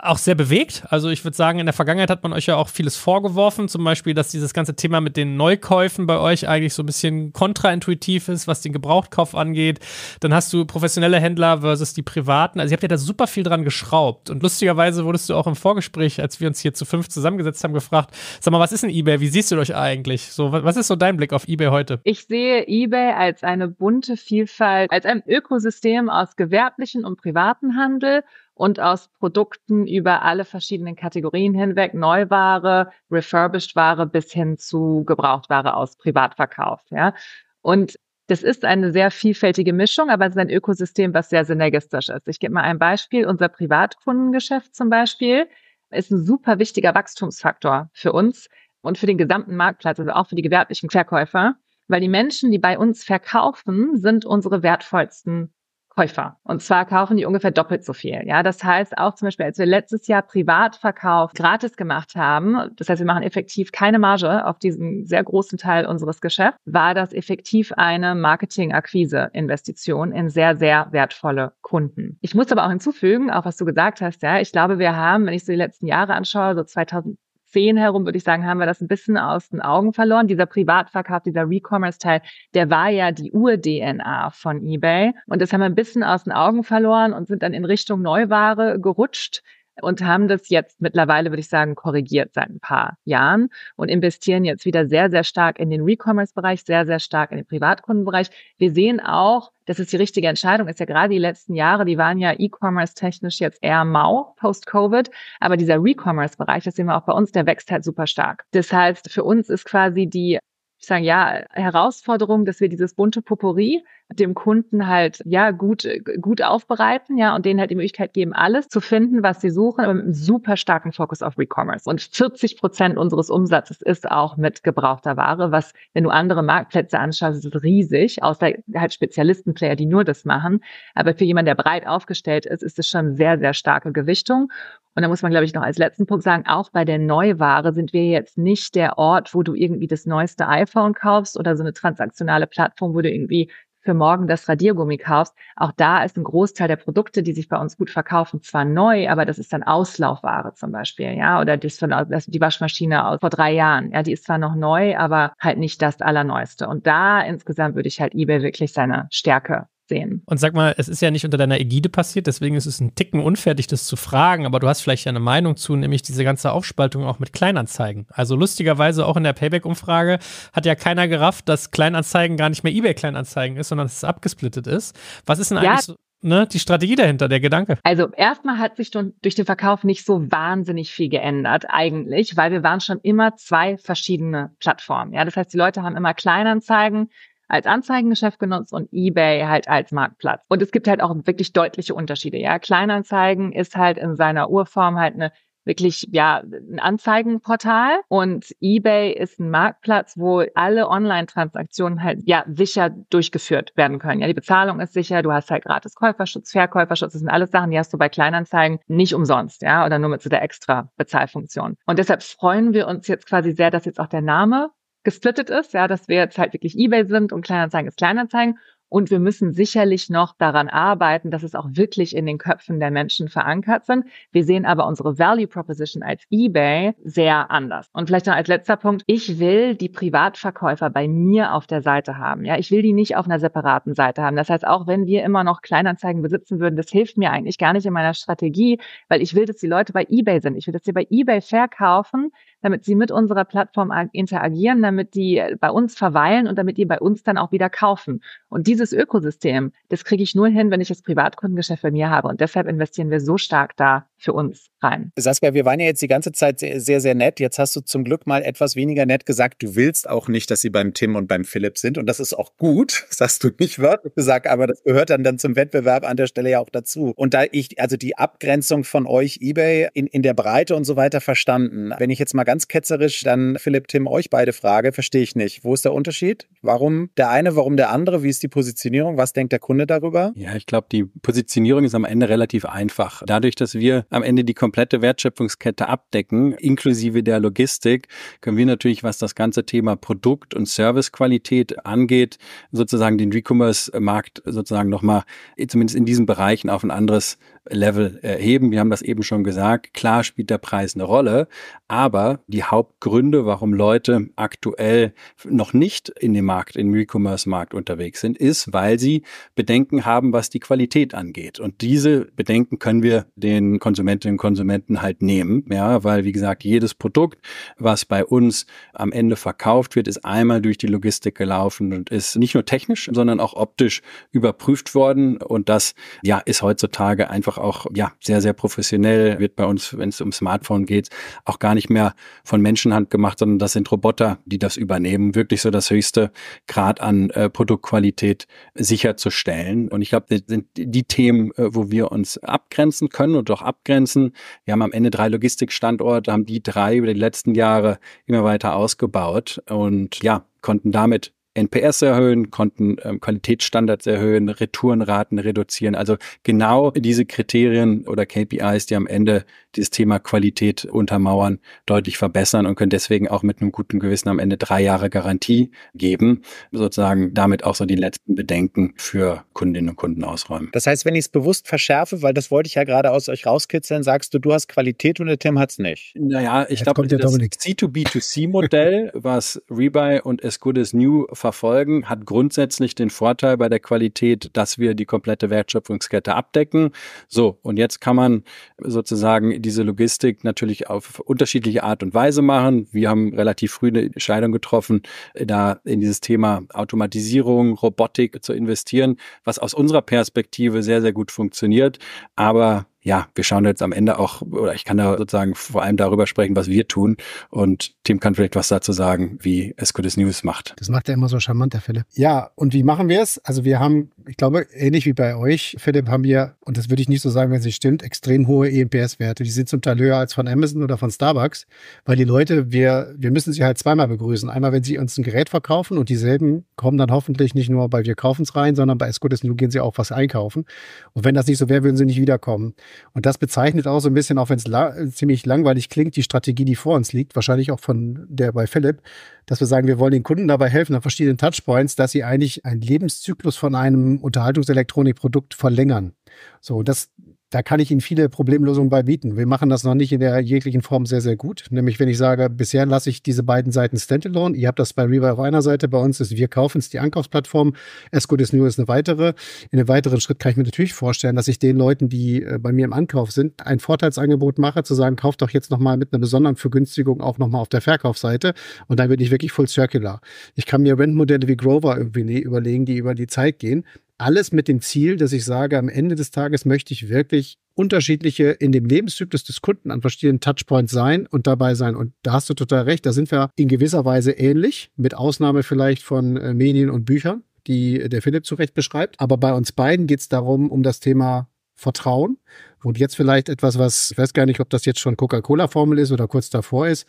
B: auch sehr bewegt. Also ich würde sagen, in der Vergangenheit hat man euch ja auch vieles vorgeworfen, zum Beispiel, dass dieses ganze Thema mit den Neukäufen bei euch eigentlich so ein bisschen kontraintuitiv ist, was den Gebrauchtkauf angeht. Dann hast du professionelle Händler versus die privaten. Also ihr habt ja da super viel dran geschraubt. Und lustigerweise wurde wurdest du auch im Vorgespräch, als wir uns hier zu fünf zusammengesetzt haben, gefragt, sag mal, was ist denn eBay? Wie siehst du euch eigentlich? So, was ist so dein Blick auf eBay heute?
C: Ich sehe eBay als eine bunte Vielfalt, als ein Ökosystem aus gewerblichen und privaten Handel und aus Produkten über alle verschiedenen Kategorien hinweg, Neuware, refurbished Ware bis hin zu Gebrauchtware aus Privatverkauf, ja. Und das ist eine sehr vielfältige Mischung, aber es ist ein Ökosystem, was sehr synergistisch ist. Ich gebe mal ein Beispiel. Unser Privatkundengeschäft zum Beispiel ist ein super wichtiger Wachstumsfaktor für uns und für den gesamten Marktplatz, also auch für die gewerblichen Verkäufer, weil die Menschen, die bei uns verkaufen, sind unsere wertvollsten Käufer. Und zwar kaufen die ungefähr doppelt so viel. Ja, das heißt auch zum Beispiel, als wir letztes Jahr Privatverkauf gratis gemacht haben, das heißt, wir machen effektiv keine Marge auf diesen sehr großen Teil unseres Geschäfts, war das effektiv eine Marketing-Akquise-Investition in sehr, sehr wertvolle Kunden. Ich muss aber auch hinzufügen, auch was du gesagt hast, ja, ich glaube, wir haben, wenn ich so die letzten Jahre anschaue, so 2000 zehn herum, würde ich sagen, haben wir das ein bisschen aus den Augen verloren. Dieser Privatverkauf, dieser Recommerce-Teil, der war ja die Ur-DNA von eBay. Und das haben wir ein bisschen aus den Augen verloren und sind dann in Richtung Neuware gerutscht und haben das jetzt mittlerweile, würde ich sagen, korrigiert seit ein paar Jahren und investieren jetzt wieder sehr, sehr stark in den Recommerce-Bereich, sehr, sehr stark in den Privatkundenbereich. Wir sehen auch, dass es die richtige Entscheidung ist. Ja, gerade die letzten Jahre, die waren ja E-Commerce-technisch jetzt eher mau post-Covid. Aber dieser Recommerce-Bereich, das sehen wir auch bei uns, der wächst halt super stark. Das heißt, für uns ist quasi die ich sage ja, Herausforderung, dass wir dieses bunte Potpourri dem Kunden halt ja gut gut aufbereiten, ja und denen halt die Möglichkeit geben, alles zu finden, was sie suchen, aber mit einem super starken Fokus auf E-Commerce. Und 40 Prozent unseres Umsatzes ist auch mit gebrauchter Ware, was wenn du andere Marktplätze anschaust, ist riesig, außer halt Spezialistenplayer, die nur das machen. Aber für jemanden, der breit aufgestellt ist, ist es schon sehr sehr starke Gewichtung. Und da muss man, glaube ich, noch als letzten Punkt sagen, auch bei der Neuware sind wir jetzt nicht der Ort, wo du irgendwie das neueste iPhone kaufst oder so eine transaktionale Plattform, wo du irgendwie für morgen das Radiergummi kaufst. Auch da ist ein Großteil der Produkte, die sich bei uns gut verkaufen, zwar neu, aber das ist dann Auslaufware zum Beispiel, ja, oder das von, das, die Waschmaschine aus vor drei Jahren, ja, die ist zwar noch neu, aber halt nicht das Allerneueste. Und da insgesamt würde ich halt eBay wirklich seine Stärke sehen.
B: Und sag mal, es ist ja nicht unter deiner Ägide passiert, deswegen ist es ein Ticken unfertig, das zu fragen, aber du hast vielleicht ja eine Meinung zu, nämlich diese ganze Aufspaltung auch mit Kleinanzeigen. Also lustigerweise auch in der Payback-Umfrage hat ja keiner gerafft, dass Kleinanzeigen gar nicht mehr eBay-Kleinanzeigen ist, sondern dass es abgesplittet ist. Was ist denn ja. eigentlich so Ne, die Strategie dahinter, der Gedanke.
C: Also erstmal hat sich durch den Verkauf nicht so wahnsinnig viel geändert eigentlich, weil wir waren schon immer zwei verschiedene Plattformen. Ja, das heißt, die Leute haben immer Kleinanzeigen als Anzeigengeschäft genutzt und eBay halt als Marktplatz. Und es gibt halt auch wirklich deutliche Unterschiede. Ja, Kleinanzeigen ist halt in seiner Urform halt eine wirklich ja ein Anzeigenportal und eBay ist ein Marktplatz, wo alle Online-Transaktionen halt ja sicher durchgeführt werden können. Ja, die Bezahlung ist sicher, du hast halt gratis Käuferschutz, Verkäuferschutz, das sind alles Sachen, die hast du bei Kleinanzeigen nicht umsonst, ja, oder nur mit so der extra Bezahlfunktion. Und deshalb freuen wir uns jetzt quasi sehr, dass jetzt auch der Name gesplittet ist, ja, dass wir jetzt halt wirklich eBay sind und Kleinanzeigen ist Kleinanzeigen. Und wir müssen sicherlich noch daran arbeiten, dass es auch wirklich in den Köpfen der Menschen verankert sind. Wir sehen aber unsere Value Proposition als eBay sehr anders. Und vielleicht noch als letzter Punkt. Ich will die Privatverkäufer bei mir auf der Seite haben. Ja, ich will die nicht auf einer separaten Seite haben. Das heißt, auch wenn wir immer noch Kleinanzeigen besitzen würden, das hilft mir eigentlich gar nicht in meiner Strategie, weil ich will, dass die Leute bei eBay sind. Ich will, dass sie bei eBay verkaufen, damit sie mit unserer Plattform interagieren, damit die bei uns verweilen und damit die bei uns dann auch wieder kaufen. Und dieses Ökosystem, das kriege ich nur hin, wenn ich das Privatkundengeschäft bei mir habe. Und deshalb investieren wir so stark da für uns rein.
E: Saskia, wir waren ja jetzt die ganze Zeit sehr, sehr, sehr nett. Jetzt hast du zum Glück mal etwas weniger nett gesagt. Du willst auch nicht, dass sie beim Tim und beim Philipp sind. Und das ist auch gut. Das hast du nicht wörtlich gesagt, aber das gehört dann, dann zum Wettbewerb an der Stelle ja auch dazu. Und da ich, also die Abgrenzung von euch, eBay, in, in der Breite und so weiter verstanden. Wenn ich jetzt mal ganz ketzerisch dann Philipp, Tim, euch beide frage, verstehe ich nicht. Wo ist der Unterschied? Warum der eine, warum der andere? Wie ist die Positionierung? Was denkt der Kunde darüber?
A: Ja, ich glaube, die Positionierung ist am Ende relativ einfach. Dadurch, dass wir am Ende die komplette Wertschöpfungskette abdecken, inklusive der Logistik, können wir natürlich, was das ganze Thema Produkt- und Servicequalität angeht, sozusagen den Recommerce-Markt sozusagen nochmal, zumindest in diesen Bereichen, auf ein anderes Level erheben. Wir haben das eben schon gesagt. Klar spielt der Preis eine Rolle, aber die Hauptgründe, warum Leute aktuell noch nicht in dem Markt, im E-Commerce-Markt unterwegs sind, ist, weil sie Bedenken haben, was die Qualität angeht. Und diese Bedenken können wir den Konsumentinnen und Konsumenten halt nehmen, ja, weil wie gesagt, jedes Produkt, was bei uns am Ende verkauft wird, ist einmal durch die Logistik gelaufen und ist nicht nur technisch, sondern auch optisch überprüft worden. Und das ja ist heutzutage einfach auch ja sehr, sehr professionell, wird bei uns, wenn es um Smartphone geht, auch gar nicht mehr von Menschenhand gemacht, sondern das sind Roboter, die das übernehmen, wirklich so das höchste Grad an äh, Produktqualität sicherzustellen. Und ich glaube, das sind die Themen, äh, wo wir uns abgrenzen können und auch abgrenzen. Wir haben am Ende drei Logistikstandorte, haben die drei über die letzten Jahre immer weiter ausgebaut und ja, konnten damit NPS erhöhen, konnten ähm, Qualitätsstandards erhöhen, Retourenraten reduzieren. Also genau diese Kriterien oder KPIs, die am Ende das Thema Qualität untermauern, deutlich verbessern und können deswegen auch mit einem guten Gewissen am Ende drei Jahre Garantie geben, sozusagen damit auch so die letzten Bedenken für
E: Kundinnen und Kunden ausräumen. Das heißt, wenn ich es bewusst verschärfe, weil das wollte ich ja gerade aus euch rauskitzeln, sagst du, du hast Qualität und der Tim hat es nicht.
A: Naja, ich glaube, das C2B2C-Modell, was Rebuy und As Good As New verfolgen, hat grundsätzlich den Vorteil bei der Qualität, dass wir die komplette Wertschöpfungskette abdecken. So, und jetzt kann man sozusagen diese Logistik natürlich auf unterschiedliche Art und Weise machen. Wir haben relativ früh eine Entscheidung getroffen, da in dieses Thema Automatisierung, Robotik zu investieren, was aus unserer Perspektive sehr, sehr gut funktioniert. Aber ja, wir schauen jetzt am Ende auch, oder ich kann da sozusagen vor allem darüber sprechen, was wir tun. Und Tim kann vielleicht was dazu sagen, wie
D: Escudis News macht. Das macht er immer so charmant, der Philipp. Ja, und wie machen wir es? Also wir haben, ich glaube, ähnlich wie bei euch, Philipp, haben wir, und das würde ich nicht so sagen, wenn sie stimmt, extrem hohe emps werte Die sind zum Teil höher als von Amazon oder von Starbucks, weil die Leute, wir, wir müssen sie halt zweimal begrüßen. Einmal, wenn sie uns ein Gerät verkaufen und dieselben kommen dann hoffentlich nicht nur bei Wir kaufen es rein, sondern bei Escudis News gehen sie auch was einkaufen. Und wenn das nicht so wäre, würden sie nicht wiederkommen. Und das bezeichnet auch so ein bisschen, auch wenn es la ziemlich langweilig klingt, die Strategie, die vor uns liegt, wahrscheinlich auch von der bei Philipp, dass wir sagen, wir wollen den Kunden dabei helfen, an verschiedenen Touchpoints, dass sie eigentlich einen Lebenszyklus von einem Unterhaltungselektronikprodukt verlängern. So, das da kann ich Ihnen viele Problemlösungen bei bieten. Wir machen das noch nicht in der jeglichen Form sehr, sehr gut. Nämlich, wenn ich sage, bisher lasse ich diese beiden Seiten standalone. Ihr habt das bei Rebuy auf einer Seite, bei uns ist Wir kaufen es die Ankaufsplattform. Escode is New ist eine weitere. In einem weiteren Schritt kann ich mir natürlich vorstellen, dass ich den Leuten, die äh, bei mir im Ankauf sind, ein Vorteilsangebot mache, zu sagen, kauft doch jetzt nochmal mit einer besonderen Vergünstigung auch nochmal auf der Verkaufsseite. Und dann bin ich wirklich full circular. Ich kann mir Rentmodelle wie Grover irgendwie ne, überlegen, die über die Zeit gehen alles mit dem Ziel, dass ich sage, am Ende des Tages möchte ich wirklich unterschiedliche in dem Lebenszyklus des Kunden an verschiedenen Touchpoints sein und dabei sein. Und da hast du total recht, da sind wir in gewisser Weise ähnlich, mit Ausnahme vielleicht von äh, Medien und Büchern, die äh, der Philipp zu Recht beschreibt. Aber bei uns beiden geht es darum, um das Thema Vertrauen. Und jetzt vielleicht etwas, was, ich weiß gar nicht, ob das jetzt schon Coca-Cola-Formel ist oder kurz davor ist.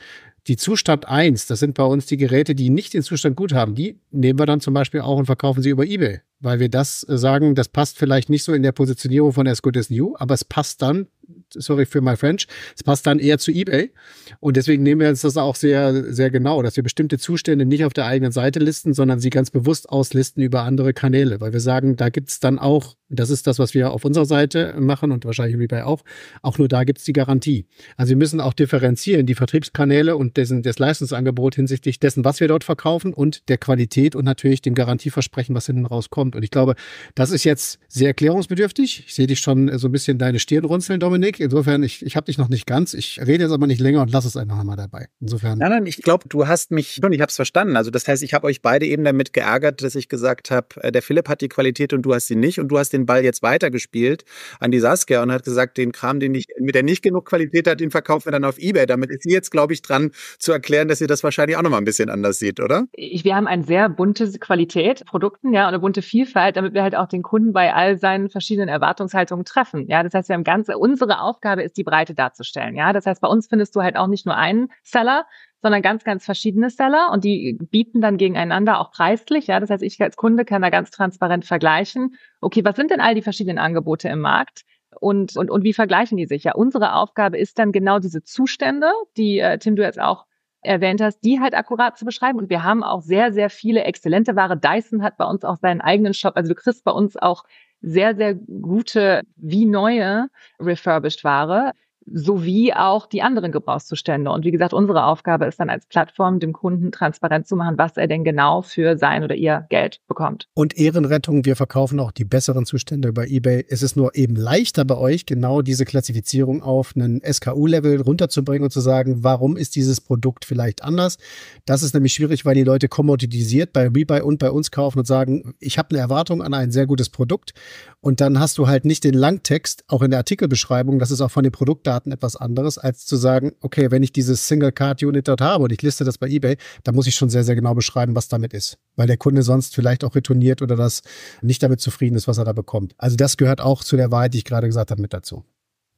D: Die Zustand 1, das sind bei uns die Geräte, die nicht den Zustand gut haben. Die nehmen wir dann zum Beispiel auch und verkaufen sie über Ebay weil wir das äh, sagen, das passt vielleicht nicht so in der Positionierung von As Good As New, aber es passt dann, sorry für my French, es passt dann eher zu eBay. Und deswegen nehmen wir uns das auch sehr, sehr genau, dass wir bestimmte Zustände nicht auf der eigenen Seite listen, sondern sie ganz bewusst auslisten über andere Kanäle, weil wir sagen, da gibt's dann auch, das ist das, was wir auf unserer Seite machen und wahrscheinlich eBay auch, auch nur da gibt's die Garantie. Also wir müssen auch differenzieren, die Vertriebskanäle und dessen, das Leistungsangebot hinsichtlich dessen, was wir dort verkaufen und der Qualität und natürlich dem Garantieversprechen, was hinten rauskommt kommt. Und ich glaube, das ist jetzt sehr erklärungsbedürftig. Ich sehe dich schon so ein bisschen deine Stirn runzeln, Dominik. Insofern, ich, ich habe dich noch nicht ganz. Ich rede jetzt aber nicht länger und lass es einfach mal dabei. Insofern.
E: Nein, nein, ich glaube, du hast mich schon, ich habe es verstanden. Also das heißt, ich habe euch beide eben damit geärgert, dass ich gesagt habe, äh, der Philipp hat die Qualität und du hast sie nicht. Und du hast den Ball jetzt weitergespielt an die Saskia und hat gesagt, den Kram, den ich, mit der nicht genug Qualität hat, den verkaufen wir dann auf Ebay. Damit ist sie jetzt, glaube ich, dran zu erklären, dass ihr das wahrscheinlich auch nochmal ein bisschen anders sieht,
D: oder?
C: Ich, wir haben eine sehr bunte Qualität, Produkten, ja, eine bunte Vielfalt. Vielfalt, damit wir halt auch den Kunden bei all seinen verschiedenen Erwartungshaltungen treffen. Ja, das heißt, wir haben ganz, unsere Aufgabe ist, die Breite darzustellen. Ja, das heißt, bei uns findest du halt auch nicht nur einen Seller, sondern ganz, ganz verschiedene Seller und die bieten dann gegeneinander auch preislich. Ja, das heißt, ich als Kunde kann da ganz transparent vergleichen. Okay, was sind denn all die verschiedenen Angebote im Markt? Und, und, und wie vergleichen die sich? Ja, unsere Aufgabe ist dann genau diese Zustände, die äh, Tim, du jetzt auch erwähnt hast, die halt akkurat zu beschreiben. Und wir haben auch sehr, sehr viele exzellente Ware. Dyson hat bei uns auch seinen eigenen Shop. Also du kriegst bei uns auch sehr, sehr gute, wie neue refurbished Ware sowie auch die anderen Gebrauchszustände. Und wie gesagt, unsere Aufgabe ist dann als Plattform, dem Kunden transparent zu machen, was er denn genau für sein oder ihr Geld bekommt.
D: Und Ehrenrettung, wir verkaufen auch die besseren Zustände über eBay. Es ist nur eben leichter bei euch, genau diese Klassifizierung auf einen SKU-Level runterzubringen und zu sagen, warum ist dieses Produkt vielleicht anders? Das ist nämlich schwierig, weil die Leute kommoditisiert bei Rebuy und bei uns kaufen und sagen, ich habe eine Erwartung an ein sehr gutes Produkt. Und dann hast du halt nicht den Langtext, auch in der Artikelbeschreibung, das ist auch von dem Produkt Staaten etwas anderes, als zu sagen, okay, wenn ich dieses Single-Card-Unit dort habe und ich liste das bei eBay, dann muss ich schon sehr, sehr genau beschreiben, was damit ist. Weil der Kunde sonst vielleicht auch retourniert oder das nicht damit zufrieden ist, was er da bekommt. Also das gehört auch zu der Wahrheit, die ich gerade gesagt habe, mit dazu.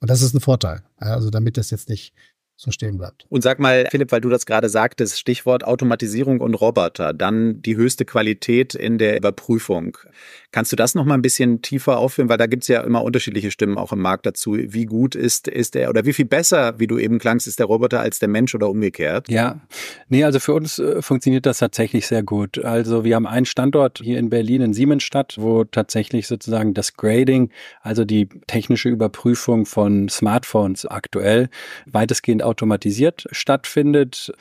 D: Und das ist ein Vorteil. Also damit das jetzt nicht so stehen bleibt.
E: Und sag mal, Philipp, weil du das gerade sagtest, Stichwort Automatisierung und Roboter, dann die höchste Qualität in der Überprüfung. Kannst du das nochmal ein bisschen tiefer aufführen? Weil da gibt es ja immer unterschiedliche Stimmen auch im Markt dazu. Wie gut ist, ist er oder wie viel besser, wie du eben klangst, ist der Roboter als der Mensch oder umgekehrt? Ja, nee, also für uns äh, funktioniert
A: das tatsächlich sehr gut. Also wir haben einen Standort hier in Berlin, in Siemensstadt, wo tatsächlich sozusagen das Grading, also die technische Überprüfung von Smartphones aktuell weitestgehend automatisiert stattfindet.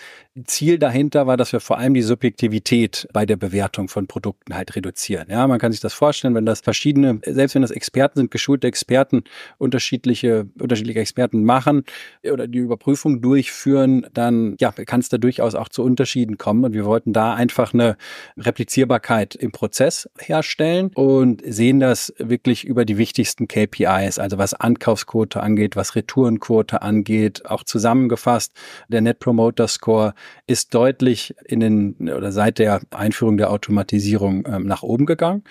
A: Ziel dahinter war, dass wir vor allem die Subjektivität bei der Bewertung von Produkten halt reduzieren. Ja, man kann sich das vorstellen, wenn das verschiedene, selbst wenn das Experten sind, geschulte Experten unterschiedliche, unterschiedliche Experten machen oder die Überprüfung durchführen, dann ja, kann es da durchaus auch zu Unterschieden kommen. Und wir wollten da einfach eine Replizierbarkeit im Prozess herstellen und sehen das wirklich über die wichtigsten KPIs, also was Ankaufsquote angeht, was Retourenquote angeht, auch zusammengefasst, der Net Promoter Score, ist deutlich in den oder seit der Einführung der Automatisierung ähm, nach oben gegangen.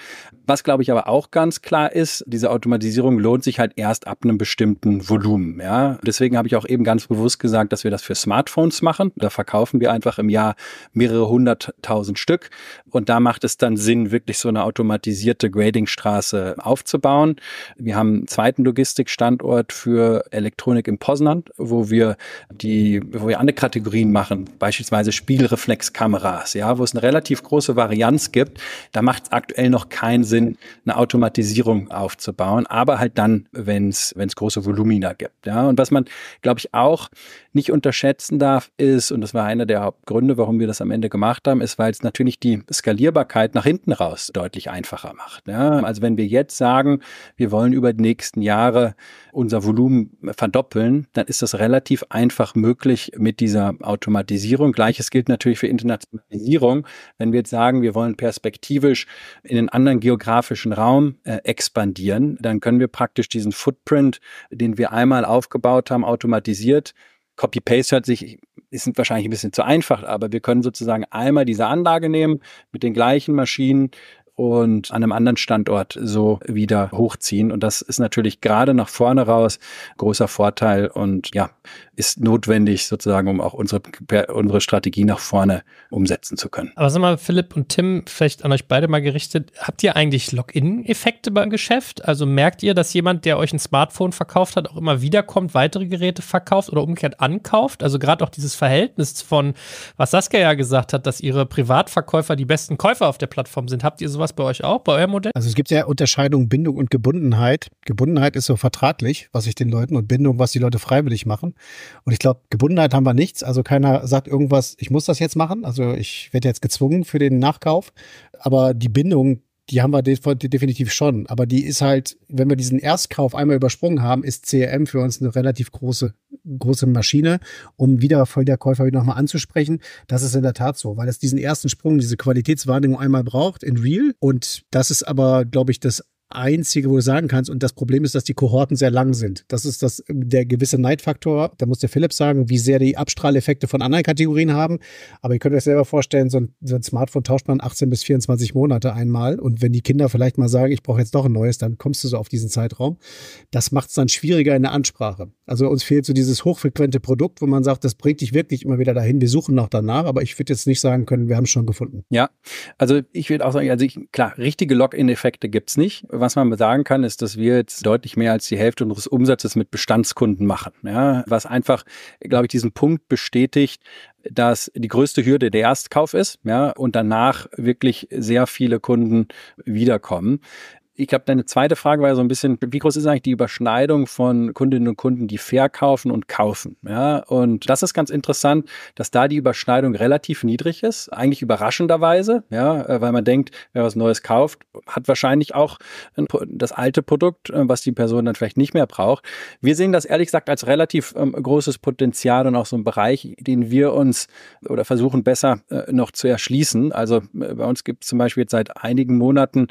A: Was glaube ich aber auch ganz klar ist, diese Automatisierung lohnt sich halt erst ab einem bestimmten Volumen. Ja, deswegen habe ich auch eben ganz bewusst gesagt, dass wir das für Smartphones machen. Da verkaufen wir einfach im Jahr mehrere hunderttausend Stück und da macht es dann Sinn, wirklich so eine automatisierte Gradingstraße aufzubauen. Wir haben einen zweiten Logistikstandort für Elektronik in Poznan, wo wir die, wo wir andere Kategorien machen, beispielsweise Spiegelreflexkameras, ja, wo es eine relativ große Varianz gibt, da macht es aktuell noch keinen Sinn, eine Automatisierung aufzubauen, aber halt dann, wenn es große Volumina gibt. Ja. Und was man, glaube ich, auch nicht unterschätzen darf, ist, und das war einer der Hauptgründe, warum wir das am Ende gemacht haben, ist, weil es natürlich die Skalierbarkeit nach hinten raus deutlich einfacher macht. Ja? Also wenn wir jetzt sagen, wir wollen über die nächsten Jahre unser Volumen verdoppeln, dann ist das relativ einfach möglich mit dieser Automatisierung. Gleiches gilt natürlich für Internationalisierung. Wenn wir jetzt sagen, wir wollen perspektivisch in einen anderen geografischen Raum äh, expandieren, dann können wir praktisch diesen Footprint, den wir einmal aufgebaut haben, automatisiert Copy-Paste hört sich, ist wahrscheinlich ein bisschen zu einfach, aber wir können sozusagen einmal diese Anlage nehmen, mit den gleichen Maschinen und an einem anderen Standort so wieder hochziehen. Und das ist natürlich gerade nach vorne raus großer Vorteil und ja, ist notwendig sozusagen, um auch unsere, unsere Strategie nach vorne umsetzen zu können.
B: Aber sag mal, Philipp und Tim, vielleicht an euch beide mal gerichtet, habt ihr eigentlich Login-Effekte beim Geschäft? Also merkt ihr, dass jemand, der euch ein Smartphone verkauft hat, auch immer wiederkommt, weitere Geräte verkauft oder umgekehrt ankauft? Also gerade auch dieses Verhältnis von, was Saskia ja gesagt hat, dass ihre Privatverkäufer die besten Käufer auf der Plattform sind. Habt ihr sowas das bei euch auch, bei eurem Modell? Also es
D: gibt ja Unterscheidungen Bindung und Gebundenheit. Gebundenheit ist so vertraglich, was ich den Leuten und Bindung, was die Leute freiwillig machen. Und ich glaube, Gebundenheit haben wir nichts. Also keiner sagt irgendwas, ich muss das jetzt machen. Also ich werde jetzt gezwungen für den Nachkauf. Aber die Bindung, die haben wir definitiv schon. Aber die ist halt, wenn wir diesen Erstkauf einmal übersprungen haben, ist CRM für uns eine relativ große große Maschine, um Wiederverkäufer nochmal anzusprechen. Das ist in der Tat so, weil es diesen ersten Sprung, diese Qualitätswahrnehmung einmal braucht in Real. Und das ist aber, glaube ich, das einzige, wo du sagen kannst. Und das Problem ist, dass die Kohorten sehr lang sind. Das ist das, der gewisse Neidfaktor. Da muss der Philipp sagen, wie sehr die Abstrahleffekte von anderen Kategorien haben. Aber ihr könnt euch selber vorstellen, so ein, so ein Smartphone tauscht man 18 bis 24 Monate einmal. Und wenn die Kinder vielleicht mal sagen, ich brauche jetzt doch ein neues, dann kommst du so auf diesen Zeitraum. Das macht es dann schwieriger in der Ansprache. Also uns fehlt so dieses hochfrequente Produkt, wo man sagt, das bringt dich wirklich immer wieder dahin. Wir suchen noch danach. Aber ich würde jetzt nicht sagen können, wir haben es schon gefunden.
A: Ja, also ich würde auch sagen, also ich, klar, richtige Login-Effekte gibt es nicht was man sagen kann, ist, dass wir jetzt deutlich mehr als die Hälfte unseres Umsatzes mit Bestandskunden machen. Ja, was einfach, glaube ich, diesen Punkt bestätigt, dass die größte Hürde der Erstkauf ist, ja, und danach wirklich sehr viele Kunden wiederkommen. Ich glaube, deine zweite Frage war so ein bisschen, wie groß ist eigentlich die Überschneidung von Kundinnen und Kunden, die verkaufen und kaufen? Ja, und das ist ganz interessant, dass da die Überschneidung relativ niedrig ist, eigentlich überraschenderweise, ja, äh, weil man denkt, wer was Neues kauft, hat wahrscheinlich auch das alte Produkt, äh, was die Person dann vielleicht nicht mehr braucht. Wir sehen das ehrlich gesagt als relativ ähm, großes Potenzial und auch so ein Bereich, den wir uns oder versuchen besser äh, noch zu erschließen. Also äh, bei uns gibt es zum Beispiel jetzt seit einigen Monaten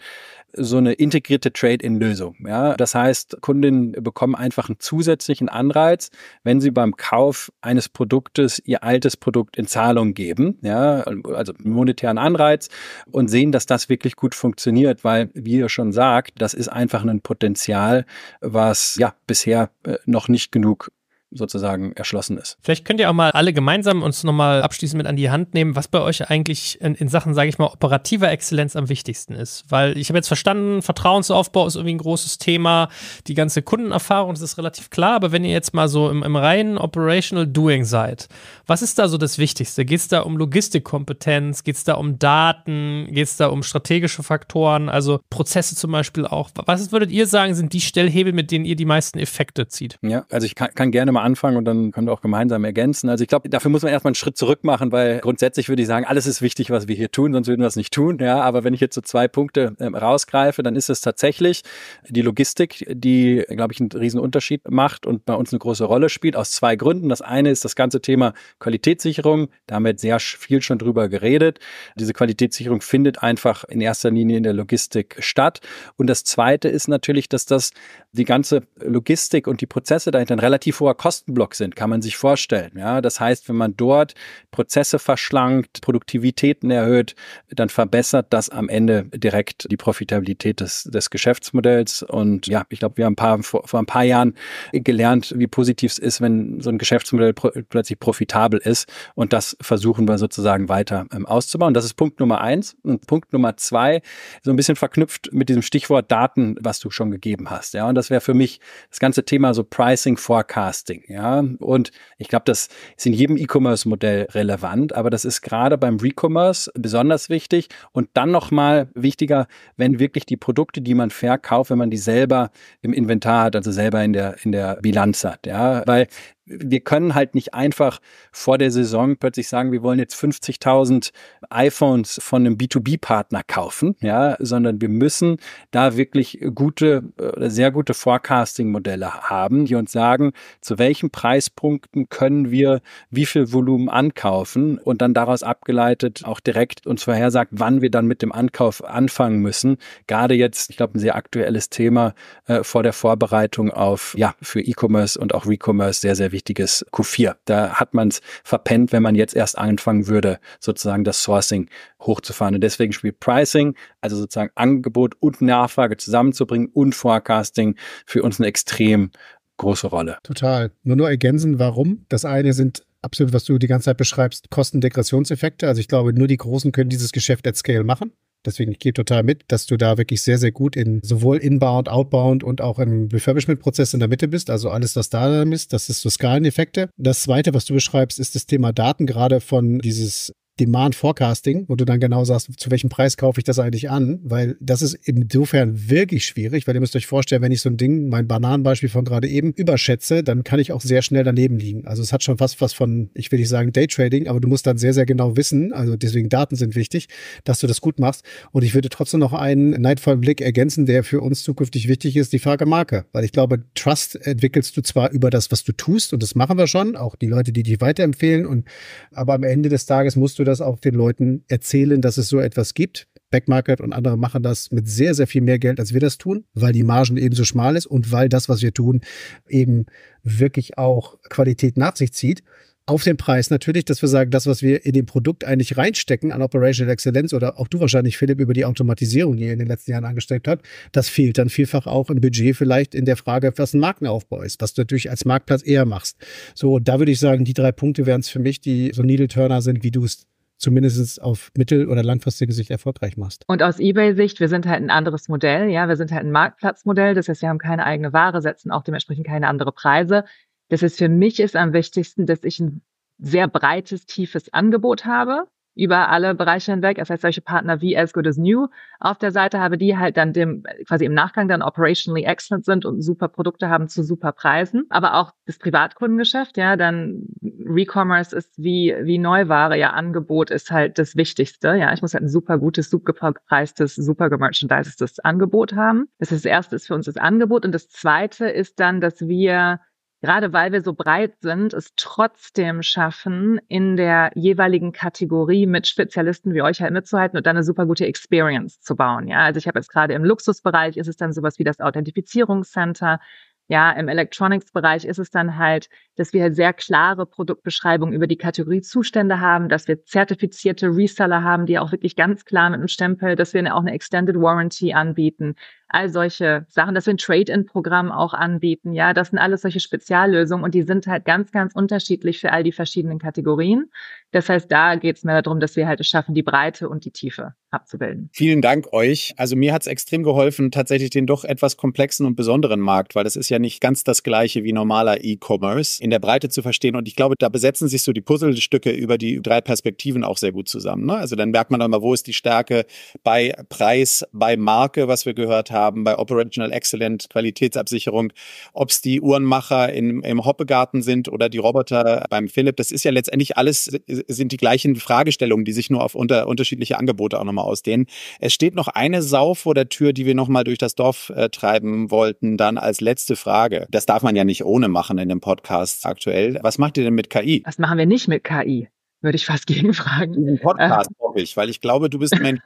A: so eine integrierte Trade-in-Lösung. Ja? Das heißt, Kundinnen bekommen einfach einen zusätzlichen Anreiz, wenn sie beim Kauf eines Produktes ihr altes Produkt in Zahlung geben, ja? also monetären Anreiz und sehen, dass das wirklich gut funktioniert, weil, wie ihr schon sagt, das ist einfach ein Potenzial, was ja bisher äh, noch nicht genug sozusagen erschlossen ist.
B: Vielleicht könnt ihr auch mal alle gemeinsam uns nochmal abschließend mit an die Hand nehmen, was bei euch eigentlich in, in Sachen, sage ich mal, operativer Exzellenz am wichtigsten ist. Weil ich habe jetzt verstanden, Vertrauensaufbau ist irgendwie ein großes Thema, die ganze Kundenerfahrung, das ist relativ klar, aber wenn ihr jetzt mal so im, im reinen Operational Doing seid, was ist da so das Wichtigste? Geht es da um Logistikkompetenz? Geht es da um Daten? Geht es da um strategische Faktoren, also Prozesse zum Beispiel auch? Was würdet ihr sagen, sind die Stellhebel, mit denen ihr die meisten Effekte zieht?
A: Ja, also ich kann, kann gerne mal mal anfangen und dann können wir auch gemeinsam ergänzen. Also ich glaube, dafür muss man erstmal einen Schritt zurück machen, weil grundsätzlich würde ich sagen, alles ist wichtig, was wir hier tun, sonst würden wir es nicht tun. Ja, aber wenn ich jetzt so zwei Punkte ähm, rausgreife, dann ist es tatsächlich die Logistik, die, glaube ich, einen riesen Unterschied macht und bei uns eine große Rolle spielt, aus zwei Gründen. Das eine ist das ganze Thema Qualitätssicherung. Damit sehr viel schon drüber geredet. Diese Qualitätssicherung findet einfach in erster Linie in der Logistik statt. Und das zweite ist natürlich, dass das die ganze Logistik und die Prozesse dahinter ein relativ hoher Kostenblock sind, kann man sich vorstellen. Ja, das heißt, wenn man dort Prozesse verschlankt, Produktivitäten erhöht, dann verbessert das am Ende direkt die Profitabilität des, des Geschäftsmodells. Und ja, ich glaube, wir haben ein paar, vor, vor ein paar Jahren gelernt, wie positiv es ist, wenn so ein Geschäftsmodell pro, plötzlich profitabel ist. Und das versuchen wir sozusagen weiter ähm, auszubauen. Das ist Punkt Nummer eins. Und Punkt Nummer zwei, so ein bisschen verknüpft mit diesem Stichwort Daten, was du schon gegeben hast. Ja, und das wäre für mich das ganze Thema so Pricing Forecasting, ja. Und ich glaube, das ist in jedem E-Commerce-Modell relevant, aber das ist gerade beim Recommerce besonders wichtig und dann nochmal wichtiger, wenn wirklich die Produkte, die man verkauft, wenn man die selber im Inventar hat, also selber in der, in der Bilanz hat, ja. Weil wir können halt nicht einfach vor der Saison plötzlich sagen, wir wollen jetzt 50.000 iPhones von einem B2B-Partner kaufen, ja, sondern wir müssen da wirklich gute oder äh, sehr gute Forecasting-Modelle haben, die uns sagen, zu welchen Preispunkten können wir wie viel Volumen ankaufen und dann daraus abgeleitet auch direkt uns vorhersagt, wann wir dann mit dem Ankauf anfangen müssen. Gerade jetzt, ich glaube, ein sehr aktuelles Thema äh, vor der Vorbereitung auf, ja, für E-Commerce und auch Re-Commerce sehr, sehr wichtig richtiges Q4. Da hat man es verpennt, wenn man jetzt erst anfangen würde, sozusagen das Sourcing hochzufahren. Und deswegen spielt Pricing, also sozusagen Angebot und Nachfrage zusammenzubringen und Forecasting für uns eine extrem große Rolle.
D: Total. Nur nur ergänzen, warum? Das eine sind absolut, was du die ganze Zeit beschreibst, Kostendegressionseffekte. Also ich glaube, nur die Großen können dieses Geschäft at Scale machen. Deswegen, ich gebe total mit, dass du da wirklich sehr, sehr gut in sowohl Inbound, Outbound und auch im Refurbishment-Prozess in der Mitte bist. Also alles, was da ist, das ist so Skaleneffekte. Das zweite, was du beschreibst, ist das Thema Daten, gerade von dieses Demand Forecasting, wo du dann genau sagst, zu welchem Preis kaufe ich das eigentlich an, weil das ist insofern wirklich schwierig, weil ihr müsst euch vorstellen, wenn ich so ein Ding, mein Bananenbeispiel von gerade eben, überschätze, dann kann ich auch sehr schnell daneben liegen. Also es hat schon fast was von, ich will nicht sagen Daytrading, aber du musst dann sehr, sehr genau wissen, also deswegen Daten sind wichtig, dass du das gut machst. Und ich würde trotzdem noch einen neidvollen Blick ergänzen, der für uns zukünftig wichtig ist, die Frage Marke. Weil ich glaube, Trust entwickelst du zwar über das, was du tust, und das machen wir schon, auch die Leute, die dich weiterempfehlen, und aber am Ende des Tages musst du das auch den Leuten erzählen, dass es so etwas gibt. Backmarket und andere machen das mit sehr, sehr viel mehr Geld, als wir das tun, weil die Margen eben so schmal ist und weil das, was wir tun, eben wirklich auch Qualität nach sich zieht. Auf den Preis natürlich, dass wir sagen, das, was wir in dem Produkt eigentlich reinstecken an Operational Excellence oder auch du wahrscheinlich, Philipp, über die Automatisierung, die ihr in den letzten Jahren angestrebt habt, das fehlt dann vielfach auch im Budget vielleicht in der Frage, was ein Markenaufbau ist, was du natürlich als Marktplatz eher machst. So, da würde ich sagen, die drei Punkte wären es für mich, die so Needle-Turner sind, wie du es zumindest auf mittel- oder langfristige Sicht erfolgreich machst.
C: Und aus Ebay-Sicht, wir sind halt ein anderes Modell, ja, wir sind halt ein Marktplatzmodell, das heißt, wir haben keine eigene Ware, setzen auch dementsprechend keine andere Preise. Das heißt, für mich ist am wichtigsten, dass ich ein sehr breites, tiefes Angebot habe, über alle Bereiche hinweg. Das heißt, solche Partner wie As Good as New auf der Seite habe, die halt dann dem, quasi im Nachgang dann operationally excellent sind und super Produkte haben zu super Preisen. Aber auch das Privatkundengeschäft, ja, dann Recommerce ist wie, wie Neuware, ja, Angebot ist halt das Wichtigste. Ja, ich muss halt ein super gutes, super gepreistes, super gemerchandisedes Angebot haben. Das, ist das erste ist für uns das Angebot. Und das zweite ist dann, dass wir gerade weil wir so breit sind, es trotzdem schaffen, in der jeweiligen Kategorie mit Spezialisten wie euch halt mitzuhalten und dann eine super gute Experience zu bauen. Ja, also ich habe jetzt gerade im Luxusbereich ist es dann sowas wie das Authentifizierungscenter. Ja, im Electronics-Bereich ist es dann halt, dass wir halt sehr klare Produktbeschreibungen über die Kategorie Zustände haben, dass wir zertifizierte Reseller haben, die auch wirklich ganz klar mit einem Stempel, dass wir auch eine Extended Warranty anbieten, all solche Sachen, dass wir ein Trade-in-Programm auch anbieten. Ja, das sind alles solche Speziallösungen und die sind halt ganz, ganz unterschiedlich für all die verschiedenen Kategorien. Das heißt, da geht es mehr darum, dass wir halt es schaffen, die Breite und die Tiefe abzubilden.
E: Vielen Dank euch. Also mir hat es extrem geholfen, tatsächlich den doch etwas komplexen und besonderen Markt, weil das ist ja nicht ganz das gleiche wie normaler E-Commerce, in der Breite zu verstehen. Und ich glaube, da besetzen sich so die Puzzlestücke über die drei Perspektiven auch sehr gut zusammen. Ne? Also dann merkt man auch mal, wo ist die Stärke bei Preis, bei Marke, was wir gehört haben haben bei Operational Excellent Qualitätsabsicherung, ob es die Uhrenmacher im, im Hoppegarten sind oder die Roboter beim Philipp. Das ist ja letztendlich alles, sind die gleichen Fragestellungen, die sich nur auf unter, unterschiedliche Angebote auch nochmal ausdehnen. Es steht noch eine Sau vor der Tür, die wir nochmal durch das Dorf äh, treiben wollten, dann als letzte Frage. Das darf man ja nicht ohne machen in dem Podcast aktuell. Was macht ihr denn mit KI? Was machen wir nicht mit KI? Würde ich fast gegenfragen. Podcast, äh. glaube ich, weil ich glaube, du bist ein Mensch,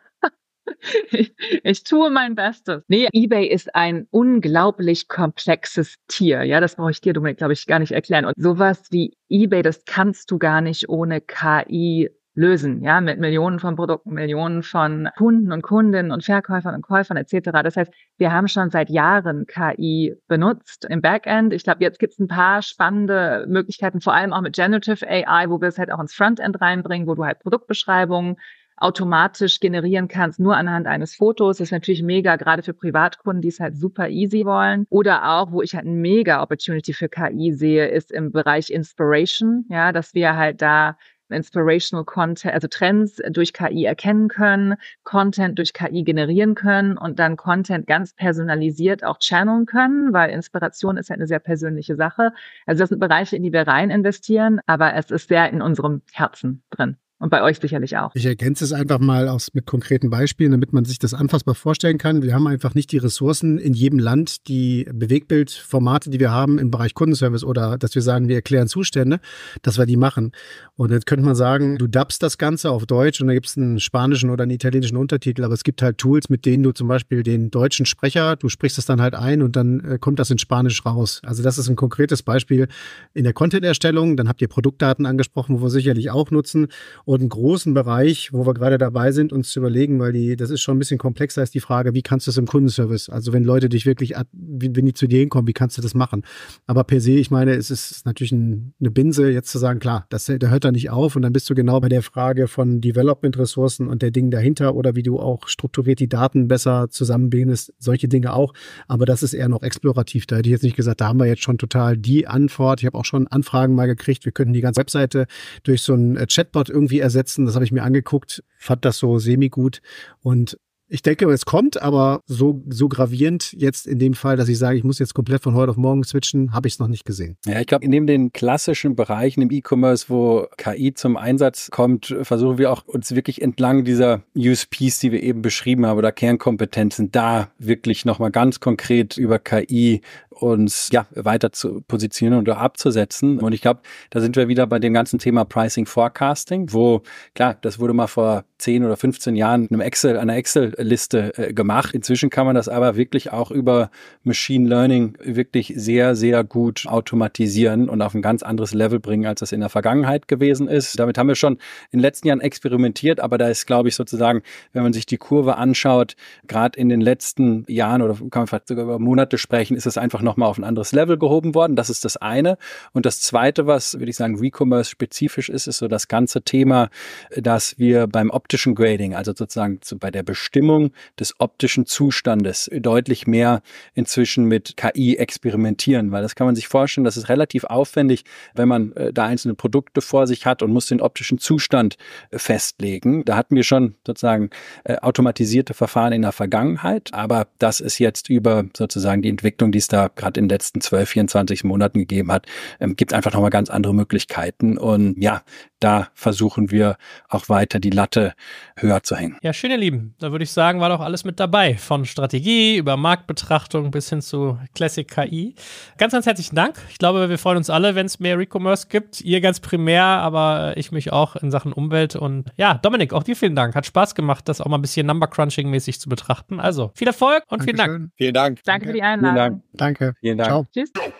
C: ich, ich tue mein Bestes. Nee, eBay ist ein unglaublich komplexes Tier. Ja, das brauche ich dir, Dominik, glaube ich, gar nicht erklären. Und sowas wie eBay, das kannst du gar nicht ohne KI lösen, ja, mit Millionen von Produkten, Millionen von Kunden und Kundinnen und Verkäufern und Käufern etc. Das heißt, wir haben schon seit Jahren KI benutzt im Backend. Ich glaube, jetzt gibt es ein paar spannende Möglichkeiten, vor allem auch mit Generative AI, wo wir es halt auch ins Frontend reinbringen, wo du halt Produktbeschreibungen automatisch generieren kannst, nur anhand eines Fotos. Das ist natürlich mega, gerade für Privatkunden, die es halt super easy wollen. Oder auch, wo ich halt eine mega Opportunity für KI sehe, ist im Bereich Inspiration. Ja, dass wir halt da Inspirational Content, also Trends durch KI erkennen können, Content durch KI generieren können und dann Content ganz personalisiert auch channeln können, weil Inspiration ist halt eine sehr persönliche Sache. Also das sind Bereiche, in die wir rein investieren, aber es ist sehr in unserem Herzen drin. Und bei euch sicherlich auch.
D: Ich ergänze es einfach mal aus, mit konkreten Beispielen, damit man sich das anfassbar vorstellen kann. Wir haben einfach nicht die Ressourcen in jedem Land, die Bewegbildformate, die wir haben im Bereich Kundenservice oder dass wir sagen, wir erklären Zustände, dass wir die machen. Und jetzt könnte man sagen, du dubbst das Ganze auf Deutsch und da gibt es einen spanischen oder einen italienischen Untertitel, aber es gibt halt Tools, mit denen du zum Beispiel den deutschen Sprecher, du sprichst es dann halt ein und dann äh, kommt das in Spanisch raus. Also das ist ein konkretes Beispiel in der Content-Erstellung. Dann habt ihr Produktdaten angesprochen, wo wir sicherlich auch nutzen. Und und einen großen Bereich, wo wir gerade dabei sind, uns zu überlegen, weil die, das ist schon ein bisschen komplexer, als die Frage, wie kannst du es im Kundenservice? Also wenn Leute dich wirklich, wenn die zu dir hinkommen, wie kannst du das machen? Aber per se, ich meine, es ist natürlich ein, eine Binse, jetzt zu sagen, klar, das, der hört er nicht auf und dann bist du genau bei der Frage von Development-Ressourcen und der Dinge dahinter oder wie du auch strukturiert die Daten besser zusammenbindest, solche Dinge auch. Aber das ist eher noch explorativ. Da hätte ich jetzt nicht gesagt, da haben wir jetzt schon total die Antwort. Ich habe auch schon Anfragen mal gekriegt, wir könnten die ganze Webseite durch so einen äh, Chatbot irgendwie ersetzen. Das habe ich mir angeguckt, fand das so semi-gut. Und ich denke, es kommt, aber so, so gravierend jetzt in dem Fall, dass ich sage, ich muss jetzt komplett von heute auf morgen switchen, habe ich es noch nicht gesehen.
A: Ja, ich glaube, neben den klassischen Bereichen im E-Commerce, wo KI zum Einsatz kommt, versuchen wir auch uns wirklich entlang dieser USPs, die wir eben beschrieben haben, oder Kernkompetenzen, da wirklich nochmal ganz konkret über KI uns ja weiter zu positionieren und abzusetzen. Und ich glaube, da sind wir wieder bei dem ganzen Thema Pricing Forecasting, wo klar, das wurde mal vor 10 oder 15 Jahren einem Excel, einer Excel-Liste äh, gemacht. Inzwischen kann man das aber wirklich auch über Machine Learning wirklich sehr, sehr gut automatisieren und auf ein ganz anderes Level bringen, als das in der Vergangenheit gewesen ist. Damit haben wir schon in den letzten Jahren experimentiert, aber da ist, glaube ich, sozusagen, wenn man sich die Kurve anschaut, gerade in den letzten Jahren oder kann man vielleicht sogar über Monate sprechen, ist es einfach nochmal auf ein anderes Level gehoben worden. Das ist das eine. Und das zweite, was, würde ich sagen, Recommerce spezifisch ist, ist so das ganze Thema, äh, dass wir beim optischen Grading, also sozusagen zu, bei der Bestimmung des optischen Zustandes deutlich mehr inzwischen mit KI experimentieren, weil das kann man sich vorstellen, das ist relativ aufwendig, wenn man äh, da einzelne Produkte vor sich hat und muss den optischen Zustand äh, festlegen. Da hatten wir schon sozusagen äh, automatisierte Verfahren in der Vergangenheit, aber das ist jetzt über sozusagen die Entwicklung, die es da gerade in den letzten 12, 24 Monaten gegeben hat, ähm, gibt einfach nochmal ganz andere Möglichkeiten. Und ja, da versuchen wir auch weiter die Latte höher zu
B: hängen. Ja, schön, ihr Lieben. Da würde ich sagen, war doch alles mit dabei. Von Strategie über Marktbetrachtung bis hin zu Classic KI. Ganz, ganz herzlichen Dank. Ich glaube, wir freuen uns alle, wenn es mehr Recommerce gibt. Ihr ganz primär, aber ich mich auch in Sachen Umwelt. Und ja, Dominik, auch dir vielen Dank. Hat Spaß gemacht, das auch mal ein bisschen Number Crunching mäßig zu betrachten. Also viel Erfolg und Dankeschön. vielen Dank.
E: Vielen Dank. Danke, Danke für die
B: Einladung. Danke. Danke. Vielen Dank. Ciao.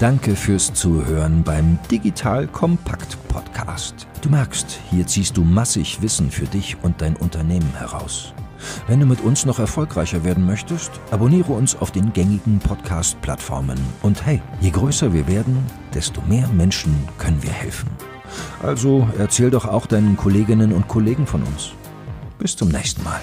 A: Danke fürs Zuhören beim Digital Kompakt Podcast. Du merkst, hier ziehst du massig Wissen für dich und dein Unternehmen heraus. Wenn du mit uns noch erfolgreicher werden möchtest, abonniere uns auf den gängigen Podcast-Plattformen. Und hey, je größer wir werden, desto mehr Menschen können wir helfen. Also erzähl doch auch deinen Kolleginnen und Kollegen von uns. Bis zum nächsten Mal.